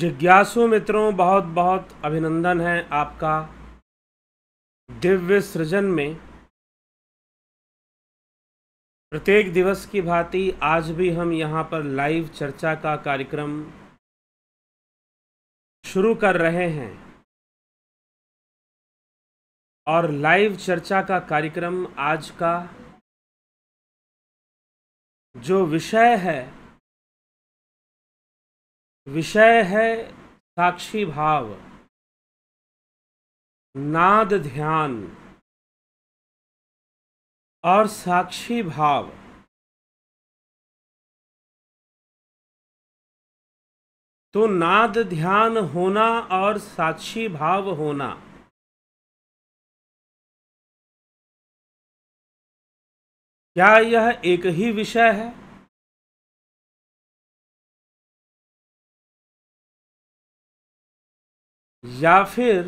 जिज्ञासु मित्रों बहुत बहुत अभिनंदन है आपका दिव्य सृजन में प्रत्येक दिवस की भांति आज भी हम यहाँ पर लाइव चर्चा का कार्यक्रम शुरू कर रहे हैं और लाइव चर्चा का कार्यक्रम आज का जो विषय है विषय है साक्षी भाव नाद ध्यान और साक्षी भाव तो नाद ध्यान होना और साक्षी भाव होना क्या यह एक ही विषय है या फिर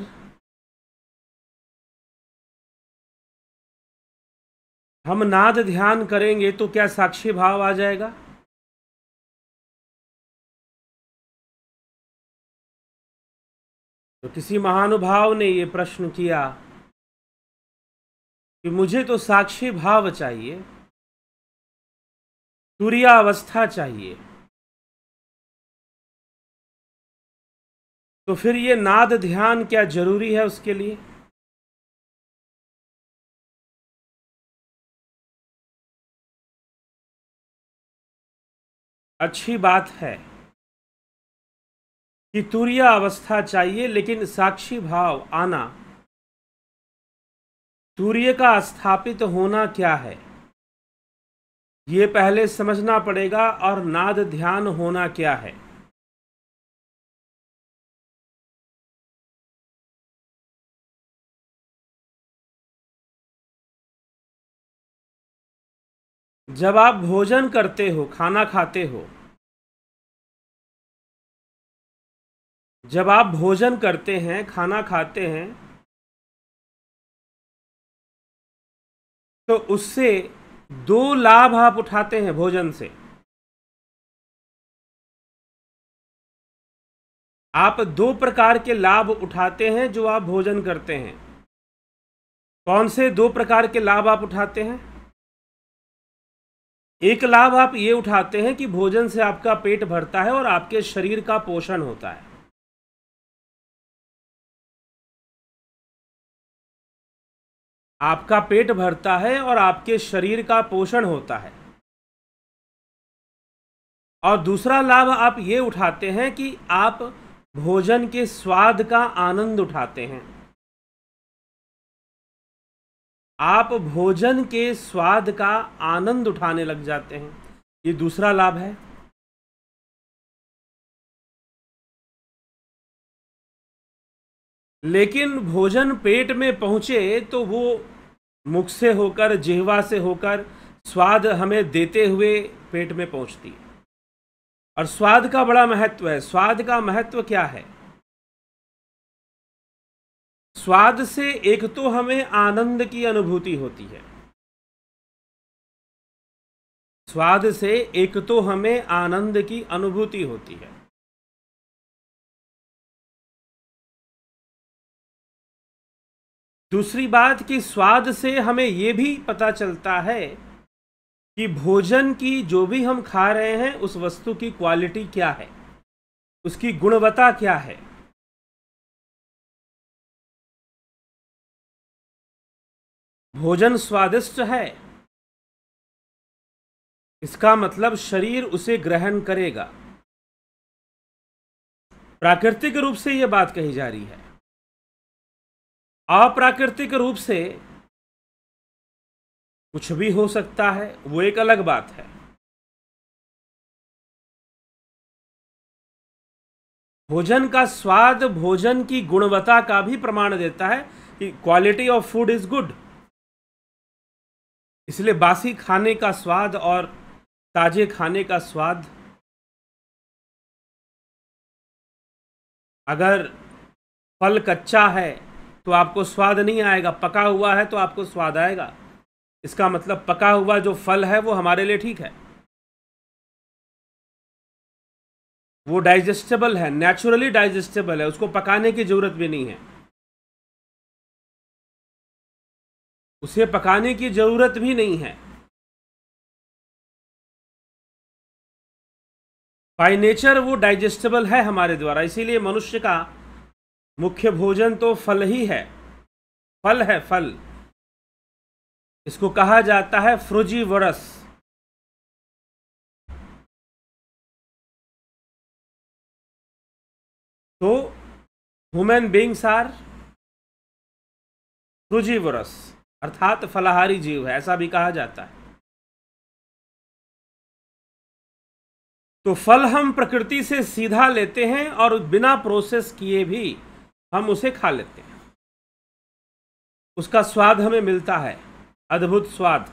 हम नाद ध्यान करेंगे तो क्या साक्षी भाव आ जाएगा तो किसी महानुभाव ने ये प्रश्न किया कि मुझे तो साक्षी भाव चाहिए सूर्यावस्था चाहिए तो फिर ये नाद ध्यान क्या जरूरी है उसके लिए अच्छी बात है कि तूर्य अवस्था चाहिए लेकिन साक्षी भाव आना सूर्य का स्थापित होना क्या है ये पहले समझना पड़ेगा और नाद ध्यान होना क्या है जब आप भोजन करते हो खाना खाते हो जब आप भोजन करते हैं खाना खाते हैं तो उससे दो लाभ आप उठाते हैं भोजन से आप दो प्रकार के लाभ उठाते हैं जो आप भोजन करते हैं कौन से दो प्रकार के लाभ आप उठाते हैं एक लाभ आप ये उठाते हैं कि भोजन से आपका पेट भरता है और आपके शरीर का पोषण होता है आपका पेट भरता है और आपके शरीर का पोषण होता है और दूसरा लाभ आप ये उठाते हैं कि आप भोजन के स्वाद का आनंद उठाते हैं आप भोजन के स्वाद का आनंद उठाने लग जाते हैं ये दूसरा लाभ है लेकिन भोजन पेट में पहुंचे तो वो मुख से होकर जिहवा से होकर स्वाद हमें देते हुए पेट में पहुंचती है और स्वाद का बड़ा महत्व है स्वाद का महत्व क्या है स्वाद से एक तो हमें आनंद की अनुभूति होती है स्वाद से एक तो हमें आनंद की अनुभूति होती है दूसरी बात कि स्वाद से हमें यह भी पता चलता है कि भोजन की जो भी हम खा रहे हैं उस वस्तु की क्वालिटी क्या है उसकी गुणवत्ता क्या है भोजन स्वादिष्ट है इसका मतलब शरीर उसे ग्रहण करेगा प्राकृतिक रूप से यह बात कही जा रही है अप्राकृतिक रूप से कुछ भी हो सकता है वो एक अलग बात है भोजन का स्वाद भोजन की गुणवत्ता का भी प्रमाण देता है कि quality of food is good इसलिए बासी खाने का स्वाद और ताजे खाने का स्वाद अगर फल कच्चा है तो आपको स्वाद नहीं आएगा पका हुआ है तो आपको स्वाद आएगा इसका मतलब पका हुआ जो फल है वो हमारे लिए ठीक है वो डाइजेस्टेबल है नेचुरली डाइजेस्टेबल है उसको पकाने की ज़रूरत भी नहीं है उसे पकाने की ज़रूरत भी नहीं है बाई नेचर वो डाइजेस्टेबल है हमारे द्वारा इसीलिए मनुष्य का मुख्य भोजन तो फल ही है फल है फल इसको कहा जाता है फ्रुजी वरस तो ह्यूमन बींग्स आर फ्रुजी वरस अर्थात फलाहारी जीव है ऐसा भी कहा जाता है तो फल हम प्रकृति से सीधा लेते हैं और बिना प्रोसेस किए भी हम उसे खा लेते हैं उसका स्वाद हमें मिलता है अद्भुत स्वाद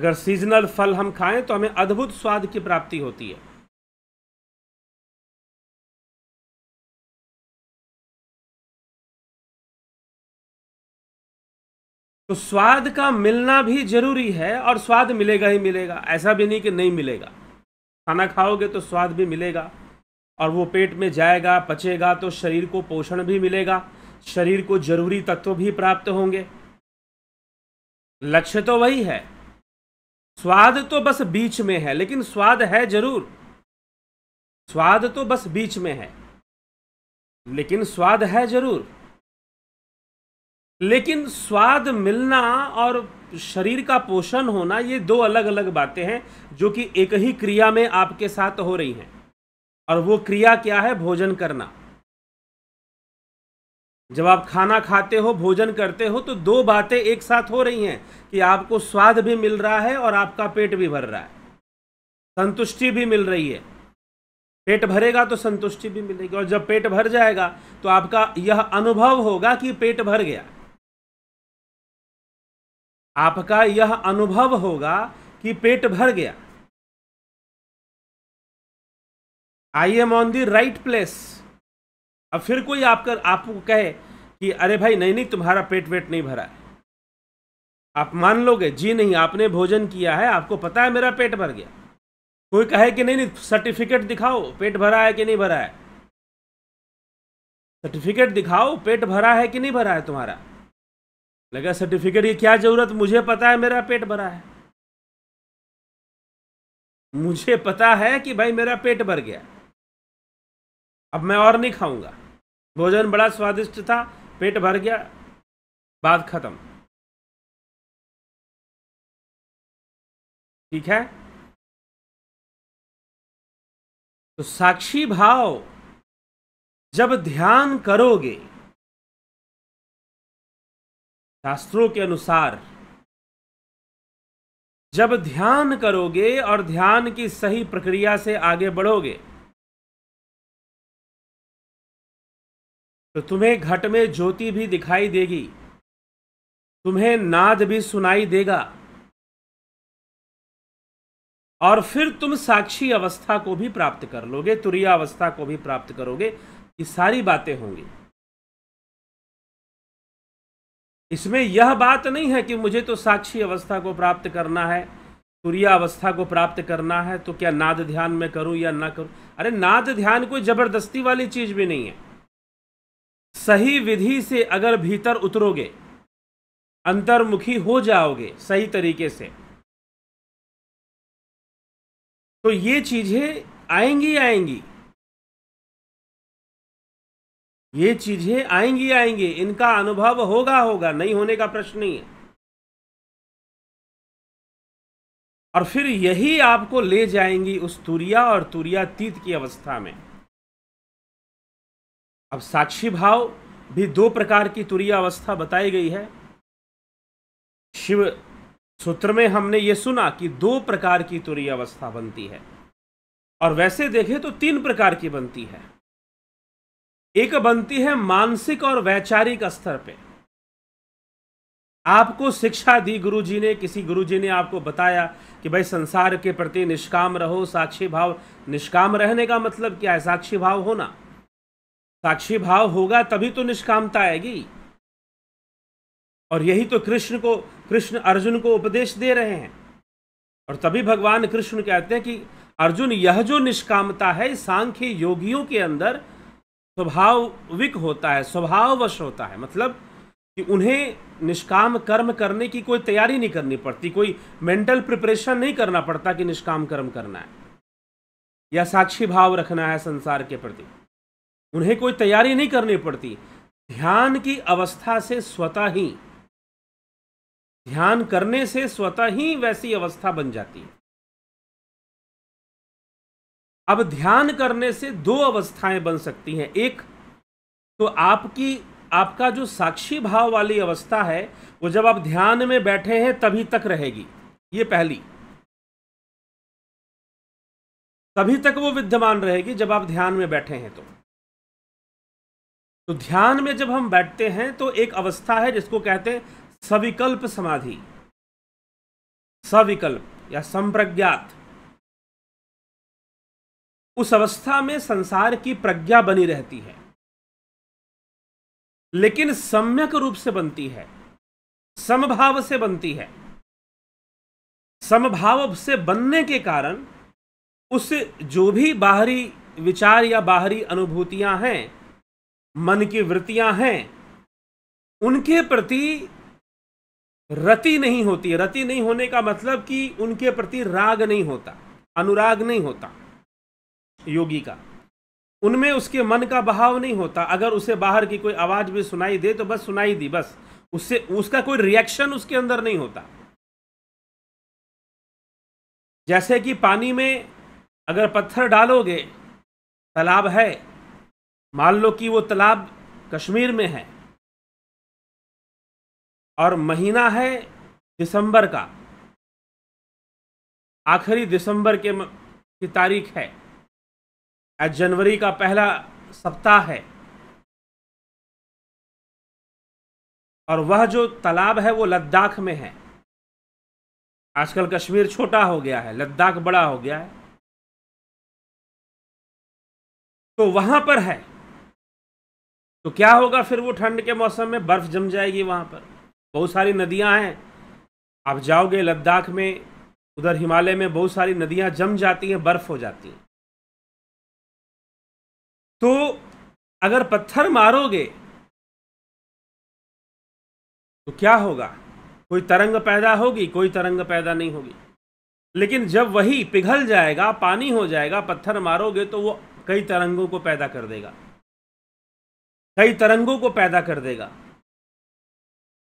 अगर सीजनल फल हम खाएं तो हमें अद्भुत स्वाद की प्राप्ति होती है तो स्वाद का मिलना भी जरूरी है और स्वाद मिलेगा ही मिलेगा ऐसा भी नहीं कि नहीं मिलेगा खाना खाओगे तो स्वाद भी मिलेगा और वो पेट में जाएगा पचेगा तो शरीर को पोषण भी मिलेगा शरीर को जरूरी तत्व भी प्राप्त होंगे लक्ष्य तो वही है स्वाद तो बस बीच में है लेकिन स्वाद है जरूर स्वाद तो बस बीच में है लेकिन स्वाद है जरूर लेकिन स्वाद मिलना और शरीर का पोषण होना ये दो अलग अलग बातें हैं जो कि एक ही क्रिया में आपके साथ हो रही हैं और वो क्रिया क्या है भोजन करना जब आप खाना खाते हो भोजन करते हो तो दो बातें एक साथ हो रही हैं कि आपको स्वाद भी मिल रहा है और आपका पेट भी भर रहा है संतुष्टि भी मिल रही है पेट भरेगा तो संतुष्टि भी मिलेगी और जब पेट भर जाएगा तो आपका यह अनुभव होगा कि पेट भर गया आपका यह अनुभव होगा कि पेट भर गया I am on the right place अब फिर कोई आपका आपको कहे कि अरे भाई नहीं नहीं तुम्हारा पेट वेट नहीं भरा है आप मान लोगे जी नहीं आपने भोजन किया है आपको पता है मेरा पेट भर गया कोई कहे कि नहीं नहीं सर्टिफिकेट दिखाओ पेट भरा है कि नहीं भरा है सर्टिफिकेट दिखाओ पेट भरा है कि नहीं भरा है तुम्हारा लगा सर्टिफिकेट की क्या ज़रूरत मुझे पता है मेरा पेट भरा है मुझे पता है कि भाई मेरा पेट भर गया अब मैं और नहीं खाऊंगा भोजन बड़ा स्वादिष्ट था पेट भर गया बात खत्म ठीक है तो साक्षी भाव जब ध्यान करोगे शास्त्रों के अनुसार जब ध्यान करोगे और ध्यान की सही प्रक्रिया से आगे बढ़ोगे तो तुम्हें घट में ज्योति भी दिखाई देगी तुम्हें नाद भी सुनाई देगा और फिर तुम साक्षी अवस्था को भी प्राप्त कर लोगे तुरिया अवस्था को भी प्राप्त करोगे ये सारी बातें होंगी इसमें यह बात नहीं है कि मुझे तो साक्षी अवस्था को प्राप्त करना है अवस्था को प्राप्त करना है तो क्या नाद ध्यान में करूं या ना करूं अरे नाद ध्यान कोई जबरदस्ती वाली चीज भी नहीं है सही विधि से अगर भीतर उतरोगे अंतर्मुखी हो जाओगे सही तरीके से तो ये चीजें आएंगी आएंगी ये चीजें आएंगी आएंगी इनका अनुभव होगा होगा नहीं होने का प्रश्न नहीं है और फिर यही आपको ले जाएंगी उस तुरिया और तुरियातीत की अवस्था में अब साक्षी भाव भी दो प्रकार की तुरिया अवस्था बताई गई है शिव सूत्र में हमने ये सुना कि दो प्रकार की तुरिया अवस्था बनती है और वैसे देखें तो तीन प्रकार की बनती है एक बनती है मानसिक और वैचारिक स्तर पे आपको शिक्षा दी गुरुजी ने किसी गुरुजी ने आपको बताया कि भाई संसार के प्रति निष्काम रहो साक्षी भाव निष्काम रहने का मतलब क्या है साक्षी भाव होना साक्षी भाव होगा तभी तो निष्कामता आएगी और यही तो कृष्ण को कृष्ण अर्जुन को उपदेश दे रहे हैं और तभी भगवान कृष्ण कहते हैं कि अर्जुन यह जो निष्कामता है सांख्य योगियों के अंदर स्वभाविक होता है स्वभाववश होता है मतलब कि उन्हें निष्काम कर्म करने की कोई तैयारी नहीं करनी पड़ती कोई मेंटल प्रिपरेशन नहीं करना पड़ता कि निष्काम कर्म करना है या साक्षी भाव रखना है संसार के प्रति उन्हें कोई तैयारी नहीं करनी पड़ती ध्यान की अवस्था से स्वतः ही ध्यान करने से स्वतः ही वैसी अवस्था बन जाती है अब ध्यान करने से दो अवस्थाएं बन सकती हैं एक तो आपकी आपका जो साक्षी भाव वाली अवस्था है वो जब आप ध्यान में बैठे हैं तभी तक रहेगी ये पहली तभी तक वो विद्यमान रहेगी जब आप ध्यान में बैठे हैं तो तो ध्यान में जब हम बैठते हैं तो एक अवस्था है जिसको कहते हैं सविकल्प समाधि सविकल्प या संप्रज्ञात उस अवस्था में संसार की प्रज्ञा बनी रहती है लेकिन सम्यक रूप से बनती है समभाव से बनती है समभाव से बनने के कारण उस जो भी बाहरी विचार या बाहरी अनुभूतियां हैं मन की वृत्तियां हैं उनके प्रति रति नहीं होती रति नहीं होने का मतलब कि उनके प्रति राग नहीं होता अनुराग नहीं होता योगी का उनमें उसके मन का बहाव नहीं होता अगर उसे बाहर की कोई आवाज़ भी सुनाई दे तो बस सुनाई दी बस उससे उसका कोई रिएक्शन उसके अंदर नहीं होता जैसे कि पानी में अगर पत्थर डालोगे तालाब है मान लो कि वो तालाब कश्मीर में है और महीना है दिसंबर का आखिरी दिसंबर के की तारीख है आज जनवरी का पहला सप्ताह है और वह जो तालाब है वो लद्दाख में है आजकल कश्मीर छोटा हो गया है लद्दाख बड़ा हो गया है तो वहां पर है तो क्या होगा फिर वो ठंड के मौसम में बर्फ जम जाएगी वहां पर बहुत सारी नदियां हैं आप जाओगे लद्दाख में उधर हिमालय में बहुत सारी नदियां जम जाती हैं बर्फ हो जाती हैं तो अगर पत्थर मारोगे तो क्या होगा कोई तरंग पैदा होगी कोई तरंग पैदा नहीं होगी लेकिन जब वही पिघल जाएगा पानी हो जाएगा पत्थर मारोगे तो वो कई तरंगों को पैदा कर देगा कई तरंगों को पैदा कर देगा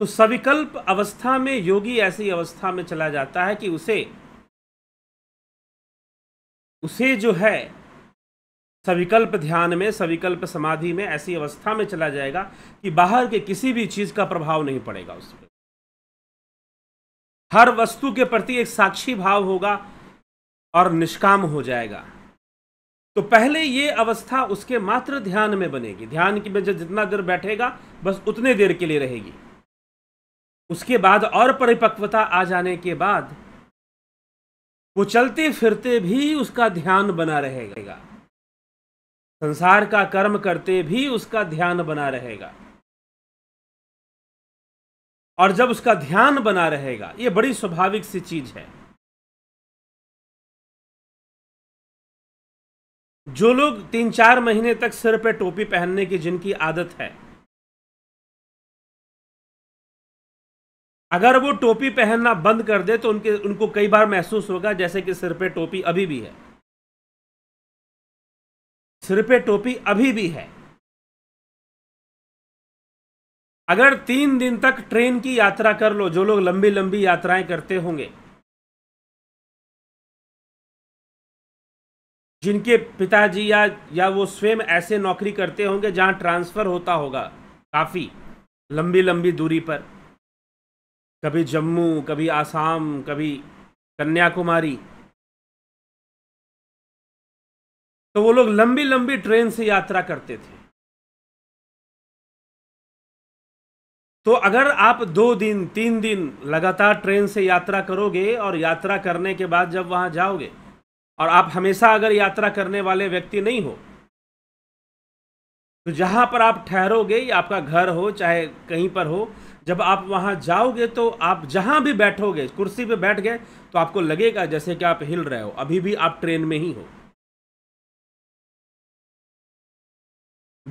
तो सविकल्प अवस्था में योगी ऐसी अवस्था में चला जाता है कि उसे उसे जो है सविकल्प ध्यान में सविकल्प समाधि में ऐसी अवस्था में चला जाएगा कि बाहर के किसी भी चीज़ का प्रभाव नहीं पड़ेगा उस पर हर वस्तु के प्रति एक साक्षी भाव होगा और निष्काम हो जाएगा तो पहले ये अवस्था उसके मात्र ध्यान में बनेगी ध्यान की में जितना देर बैठेगा बस उतने देर के लिए रहेगी उसके बाद और परिपक्वता आ जाने के बाद वो चलते फिरते भी उसका ध्यान बना रहेगा संसार का कर्म करते भी उसका ध्यान बना रहेगा और जब उसका ध्यान बना रहेगा ये बड़ी स्वाभाविक सी चीज है जो लोग तीन चार महीने तक सिर पे टोपी पहनने की जिनकी आदत है अगर वो टोपी पहनना बंद कर दे तो उनके उनको कई बार महसूस होगा जैसे कि सिर पे टोपी अभी भी है सिर पे टोपी अभी भी है अगर तीन दिन तक ट्रेन की यात्रा कर लो जो लोग लंबी लंबी यात्राएं करते होंगे जिनके पिताजी या या वो स्वयं ऐसे नौकरी करते होंगे जहां ट्रांसफर होता होगा काफी लंबी लंबी दूरी पर कभी जम्मू कभी आसाम कभी कन्याकुमारी तो वो लोग लंबी लंबी ट्रेन से यात्रा करते थे तो अगर आप दो दिन तीन दिन लगातार ट्रेन से यात्रा करोगे और यात्रा करने के बाद जब वहां जाओगे और आप हमेशा अगर यात्रा करने वाले व्यक्ति नहीं हो तो जहां पर आप ठहरोगे या आपका घर हो चाहे कहीं पर हो जब आप वहां जाओगे तो आप जहां भी बैठोगे कुर्सी पे बैठ गए तो आपको लगेगा जैसे कि आप हिल रहे हो अभी भी आप ट्रेन में ही हो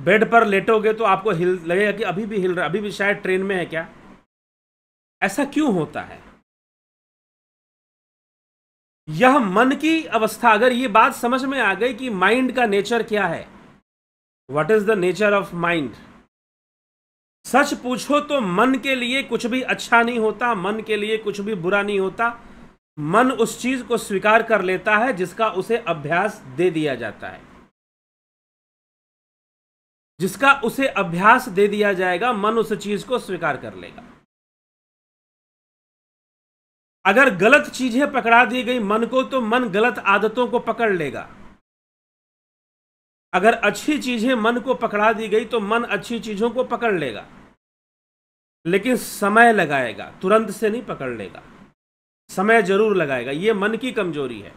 बेड पर लेटोगे तो आपको हिल लगेगा कि अभी भी हिल रहा अभी भी शायद ट्रेन में है क्या ऐसा क्यों होता है यह मन की अवस्था अगर ये बात समझ में आ गई कि माइंड का नेचर क्या है what is the nature of mind सच पूछो तो मन के लिए कुछ भी अच्छा नहीं होता मन के लिए कुछ भी बुरा नहीं होता मन उस चीज को स्वीकार कर लेता है जिसका उसे अभ्यास दे दिया जाता है जिसका उसे अभ्यास दे दिया जाएगा मन उस चीज को स्वीकार कर लेगा अगर गलत चीजें पकड़ा दी गई मन को तो मन गलत आदतों को पकड़ लेगा अगर अच्छी चीजें मन को पकड़ा दी गई तो मन अच्छी चीजों को पकड़ लेगा लेकिन समय लगाएगा तुरंत से नहीं पकड़ लेगा समय जरूर लगाएगा यह मन की कमजोरी है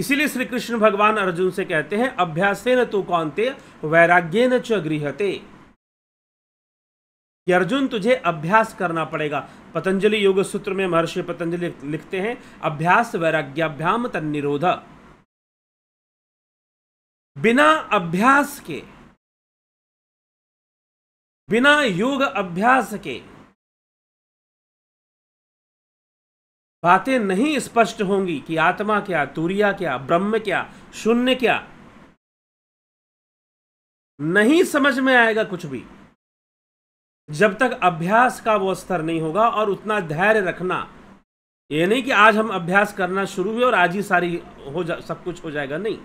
इसीलिए श्री कृष्ण भगवान अर्जुन से कहते हैं अभ्यास न तो कौनते वैराग्य न गृहते अर्जुन तुझे अभ्यास करना पड़ेगा पतंजलि योग सूत्र में महर्षि पतंजलि लिखते हैं अभ्यास वैराग्याभ्याम निरोध बिना अभ्यास के बिना योग अभ्यास के बातें नहीं स्पष्ट होंगी कि आत्मा क्या तुरिया क्या ब्रह्म क्या शून्य क्या नहीं समझ में आएगा कुछ भी जब तक अभ्यास का वो स्तर नहीं होगा और उतना धैर्य रखना ये नहीं कि आज हम अभ्यास करना शुरू हुए और आज ही सारी हो जा सब कुछ हो जाएगा नहीं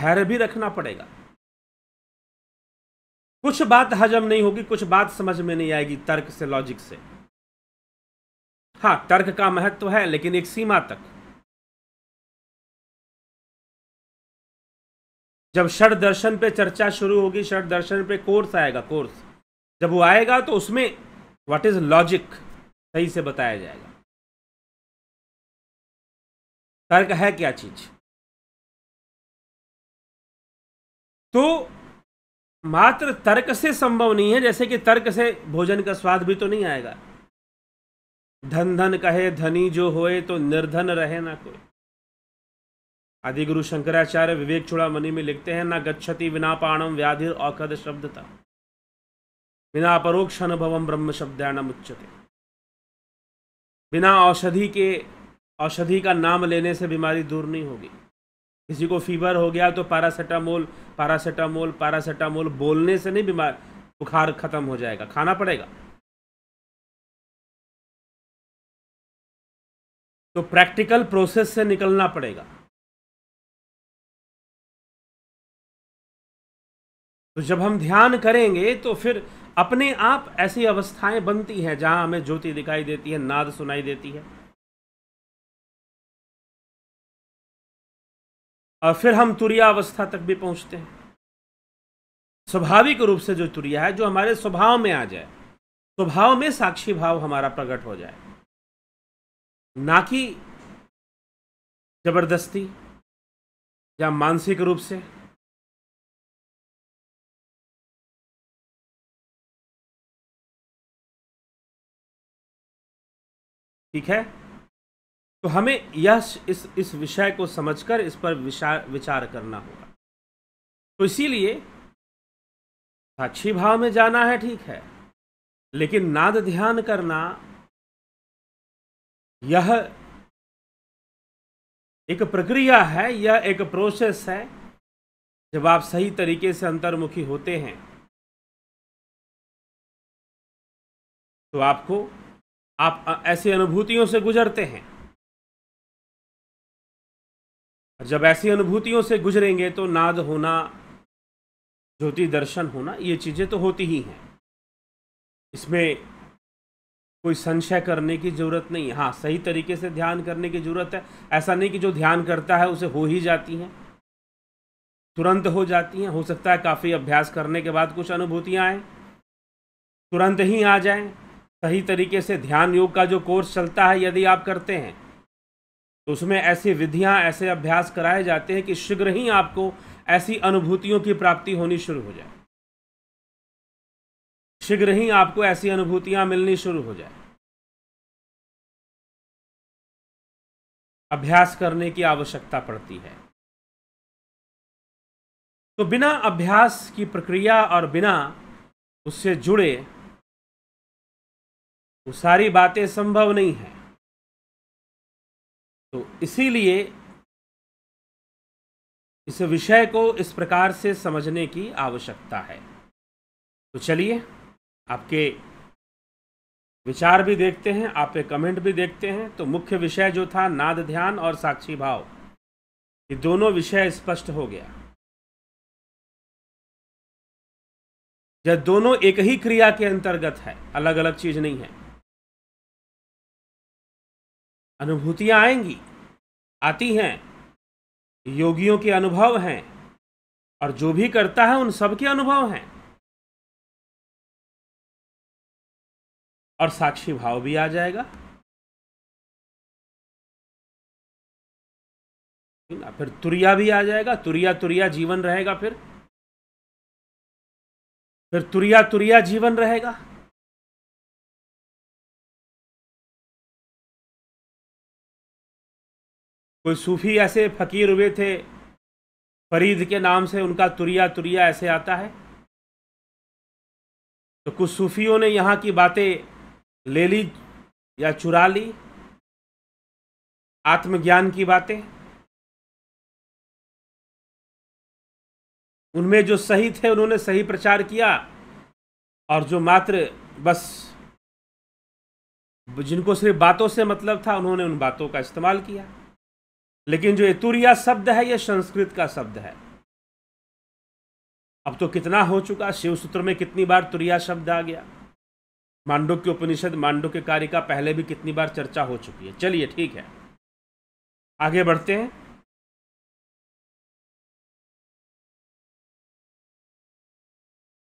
धैर्य भी रखना पड़ेगा कुछ बात हजम नहीं होगी कुछ बात समझ में नहीं आएगी तर्क से लॉजिक से हाँ तर्क का महत्व है लेकिन एक सीमा तक जब षड दर्शन पे चर्चा शुरू होगी षड दर्शन पे कोर्स आएगा कोर्स जब वो आएगा तो उसमें व्हाट इज लॉजिक सही से बताया जाएगा तर्क है क्या चीज तो मात्र तर्क से संभव नहीं है जैसे कि तर्क से भोजन का स्वाद भी तो नहीं आएगा धन धन कहे धनी जो होए तो निर्धन रहे ना कोई आदि गुरु शंकराचार्य विवेक मनी में लिखते हैं ना गच्छति बिना पाणम व्याधिर औखद शब्द था बिना परोक्ष अनुभवम ब्रह्म शब्दानम उच्चते बिना औषधि के औषधि का नाम लेने से बीमारी दूर नहीं होगी किसी को फीवर हो गया तो पैरासीटामोल पैरासीटामोल पैरासीटामोल बोलने से नहीं बीमार बुखार खत्म हो जाएगा खाना पड़ेगा तो प्रैक्टिकल प्रोसेस से निकलना पड़ेगा तो जब हम ध्यान करेंगे तो फिर अपने आप ऐसी अवस्थाएं बनती हैं जहां हमें ज्योति दिखाई देती है नाद सुनाई देती है और फिर हम तुरिया अवस्था तक भी पहुंचते हैं स्वाभाविक रूप से जो तुरिया है जो हमारे स्वभाव में आ जाए स्वभाव में साक्षी भाव हमारा प्रकट हो जाए ना कि जबरदस्ती या मानसिक रूप से ठीक है तो हमें यह इस इस विषय को समझकर इस पर विचार करना होगा तो इसीलिए साक्षी भाव में जाना है ठीक है लेकिन नाद ध्यान करना यह एक प्रक्रिया है यह एक प्रोसेस है जब आप सही तरीके से अंतर्मुखी होते हैं तो आपको आप ऐसी अनुभूतियों से गुजरते हैं जब ऐसी अनुभूतियों से गुजरेंगे तो नाद होना ज्योति दर्शन होना ये चीज़ें तो होती ही हैं इसमें कोई संशय करने की ज़रूरत नहीं हाँ सही तरीके से ध्यान करने की ज़रूरत है ऐसा नहीं कि जो ध्यान करता है उसे हो ही जाती हैं तुरंत हो जाती हैं हो सकता है काफ़ी अभ्यास करने के बाद कुछ अनुभूतियाँ आएँ तुरंत ही आ जाए सही तरीके से ध्यान योग का जो कोर्स चलता है यदि आप करते हैं तो उसमें ऐसी विधियाँ ऐसे अभ्यास कराए जाते हैं कि शीघ्र ही आपको ऐसी अनुभूतियों की प्राप्ति होनी शुरू हो जाए शीघ्र ही आपको ऐसी अनुभूतियां मिलनी शुरू हो जाए अभ्यास करने की आवश्यकता पड़ती है तो बिना अभ्यास की प्रक्रिया और बिना उससे जुड़े वो सारी बातें संभव नहीं है तो इसीलिए इस विषय को इस प्रकार से समझने की आवश्यकता है तो चलिए आपके विचार भी देखते हैं आपके कमेंट भी देखते हैं तो मुख्य विषय जो था नाद ध्यान और साक्षी भाव ये दोनों विषय स्पष्ट हो गया जब दोनों एक ही क्रिया के अंतर्गत है अलग अलग चीज नहीं है अनुभूतियां आएंगी आती हैं योगियों के अनुभव हैं और जो भी करता है उन सबके अनुभव हैं और साक्षी भाव भी आ जाएगा ना फिर तुरिया भी आ जाएगा तुरिया तुरिया जीवन रहेगा फिर फिर तुरिया तुरिया जीवन रहेगा कोई सूफी ऐसे फकीर हुए थे फरीद के नाम से उनका तुरिया तुरिया ऐसे आता है तो कुछ सूफियों ने यहाँ की बातें ले ली या चुरा ली आत्मज्ञान की बातें उनमें जो सही थे उन्होंने सही प्रचार किया और जो मात्र बस जिनको सिर्फ बातों से मतलब था उन्होंने उन बातों का इस्तेमाल किया लेकिन जो एतुरिया शब्द है यह संस्कृत का शब्द है अब तो कितना हो चुका शिव सूत्र में कितनी बार तुरिया शब्द आ गया मांडो के उपनिषद मांडो के कार्य का पहले भी कितनी बार चर्चा हो चुकी है चलिए ठीक है आगे बढ़ते हैं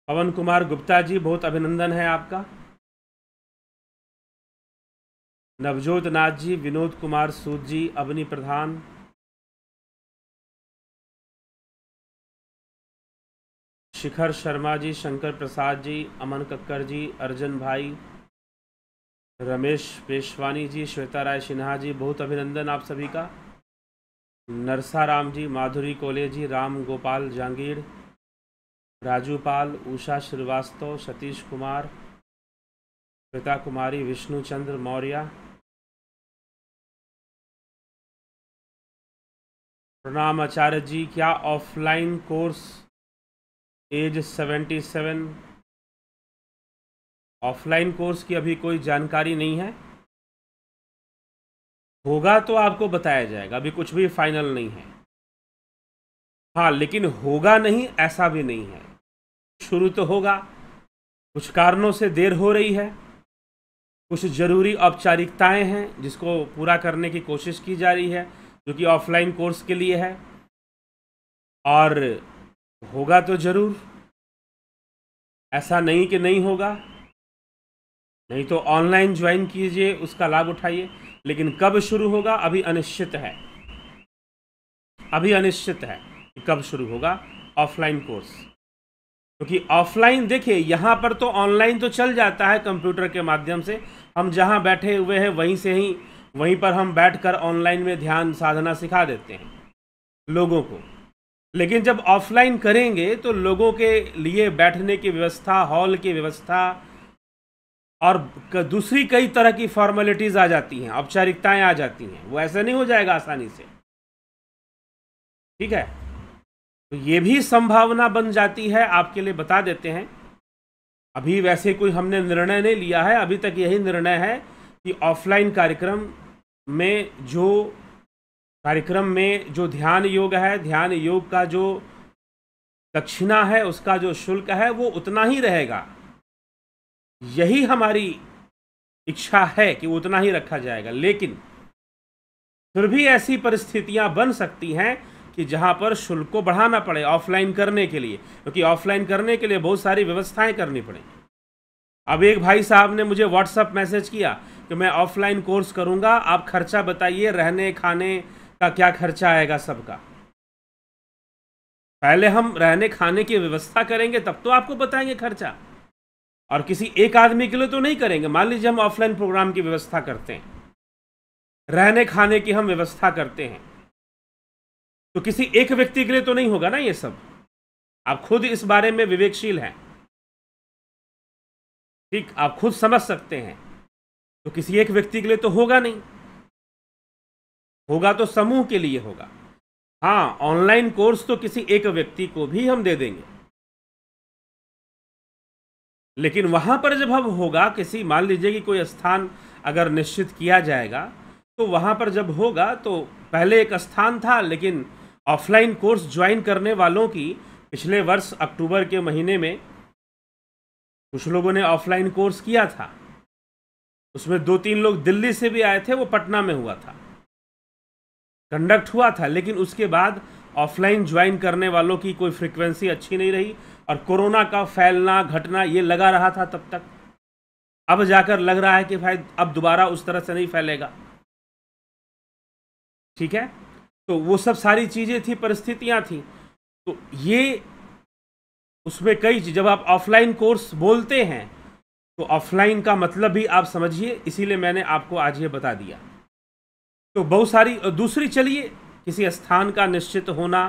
पवन कुमार गुप्ता जी बहुत अभिनंदन है आपका नवजोत नाथ जी विनोद कुमार सूद जी अवनी प्रधान शिखर शर्मा जी शंकर प्रसाद जी अमन कक्कर जी अर्जुन भाई रमेश पेशवानी जी श्वेता राय सिन्हा जी बहुत अभिनंदन आप सभी का नरसाराम जी माधुरी कोले जी राम गोपाल जांगीर राजू पाल उषा श्रीवास्तव सतीश कुमार श्वेता कुमारी विष्णु चंद्र मौर्य प्रणाम आचार्य जी क्या offline course age seventy seven offline course की अभी कोई जानकारी नहीं है होगा तो आपको बताया जाएगा अभी कुछ भी फाइनल नहीं है हाँ लेकिन होगा नहीं ऐसा भी नहीं है शुरू तो होगा कुछ कारणों से देर हो रही है कुछ ज़रूरी औपचारिकताएं हैं जिसको पूरा करने की कोशिश की जा रही है जो कि ऑफलाइन कोर्स के लिए है और होगा तो ज़रूर ऐसा नहीं कि नहीं होगा नहीं तो ऑनलाइन ज्वाइन कीजिए उसका लाभ उठाइए लेकिन कब शुरू होगा अभी अनिश्चित है अभी अनिश्चित है कि कब शुरू होगा ऑफलाइन कोर्स क्योंकि तो ऑफलाइन देखिए यहां पर तो ऑनलाइन तो चल जाता है कंप्यूटर के माध्यम से हम जहां बैठे हुए हैं वहीं से ही वहीं पर हम बैठकर ऑनलाइन में ध्यान साधना सिखा देते हैं लोगों को लेकिन जब ऑफलाइन करेंगे तो लोगों के लिए बैठने की व्यवस्था हॉल की व्यवस्था और दूसरी कई तरह की फॉर्मेलिटीज़ आ जाती हैं औपचारिकताएं आ जाती हैं वो ऐसा नहीं हो जाएगा आसानी से ठीक है तो ये भी संभावना बन जाती है आपके लिए बता देते हैं अभी वैसे कोई हमने निर्णय नहीं लिया है अभी तक यही निर्णय है कि ऑफलाइन कार्यक्रम में जो कार्यक्रम में जो ध्यान योग है ध्यान योग का जो दक्षिणा है उसका जो शुल्क है वो उतना ही रहेगा यही हमारी इच्छा है कि उतना ही रखा जाएगा लेकिन फिर भी ऐसी परिस्थितियां बन सकती हैं कि जहां पर शुल्क को बढ़ाना पड़े ऑफलाइन करने के लिए क्योंकि ऑफलाइन करने के लिए बहुत सारी व्यवस्थाएं करनी पड़ेंगी अब एक भाई साहब ने मुझे व्हाट्सअप मैसेज किया कि मैं ऑफलाइन कोर्स करूंगा आप खर्चा बताइए रहने खाने का क्या खर्चा आएगा सबका पहले हम रहने खाने की व्यवस्था करेंगे तब तो आपको बताएंगे खर्चा और किसी एक आदमी के लिए तो नहीं करेंगे मान लीजिए हम ऑफलाइन प्रोग्राम की व्यवस्था करते हैं रहने खाने की हम व्यवस्था करते हैं तो किसी एक व्यक्ति के लिए तो नहीं होगा ना ये सब आप खुद इस बारे में विवेकशील हैं ठीक आप खुद समझ सकते हैं तो किसी एक व्यक्ति के लिए तो होगा नहीं होगा तो समूह के लिए होगा हाँ ऑनलाइन कोर्स तो किसी एक व्यक्ति को भी हम दे देंगे लेकिन वहां पर जब हम होगा किसी मान लीजिए कि कोई स्थान अगर निश्चित किया जाएगा तो वहां पर जब होगा तो पहले एक स्थान था लेकिन ऑफलाइन कोर्स ज्वाइन करने वालों की पिछले वर्ष अक्टूबर के महीने में कुछ लोगों ने ऑफलाइन कोर्स किया था उसमें दो तीन लोग दिल्ली से भी आए थे वो पटना में हुआ था कंडक्ट हुआ था लेकिन उसके बाद ऑफलाइन ज्वाइन करने वालों की कोई फ्रिक्वेंसी अच्छी नहीं रही और कोरोना का फैलना घटना ये लगा रहा था तब तक अब जाकर लग रहा है कि भाई अब दोबारा उस तरह से नहीं फैलेगा ठीक है तो वो सब सारी चीज़ें थी परिस्थितियां थी तो ये उसमें कई जब आप ऑफलाइन कोर्स बोलते हैं तो ऑफलाइन का मतलब भी आप समझिए इसीलिए मैंने आपको आज ये बता दिया तो बहुत सारी दूसरी चलिए किसी स्थान का निश्चित होना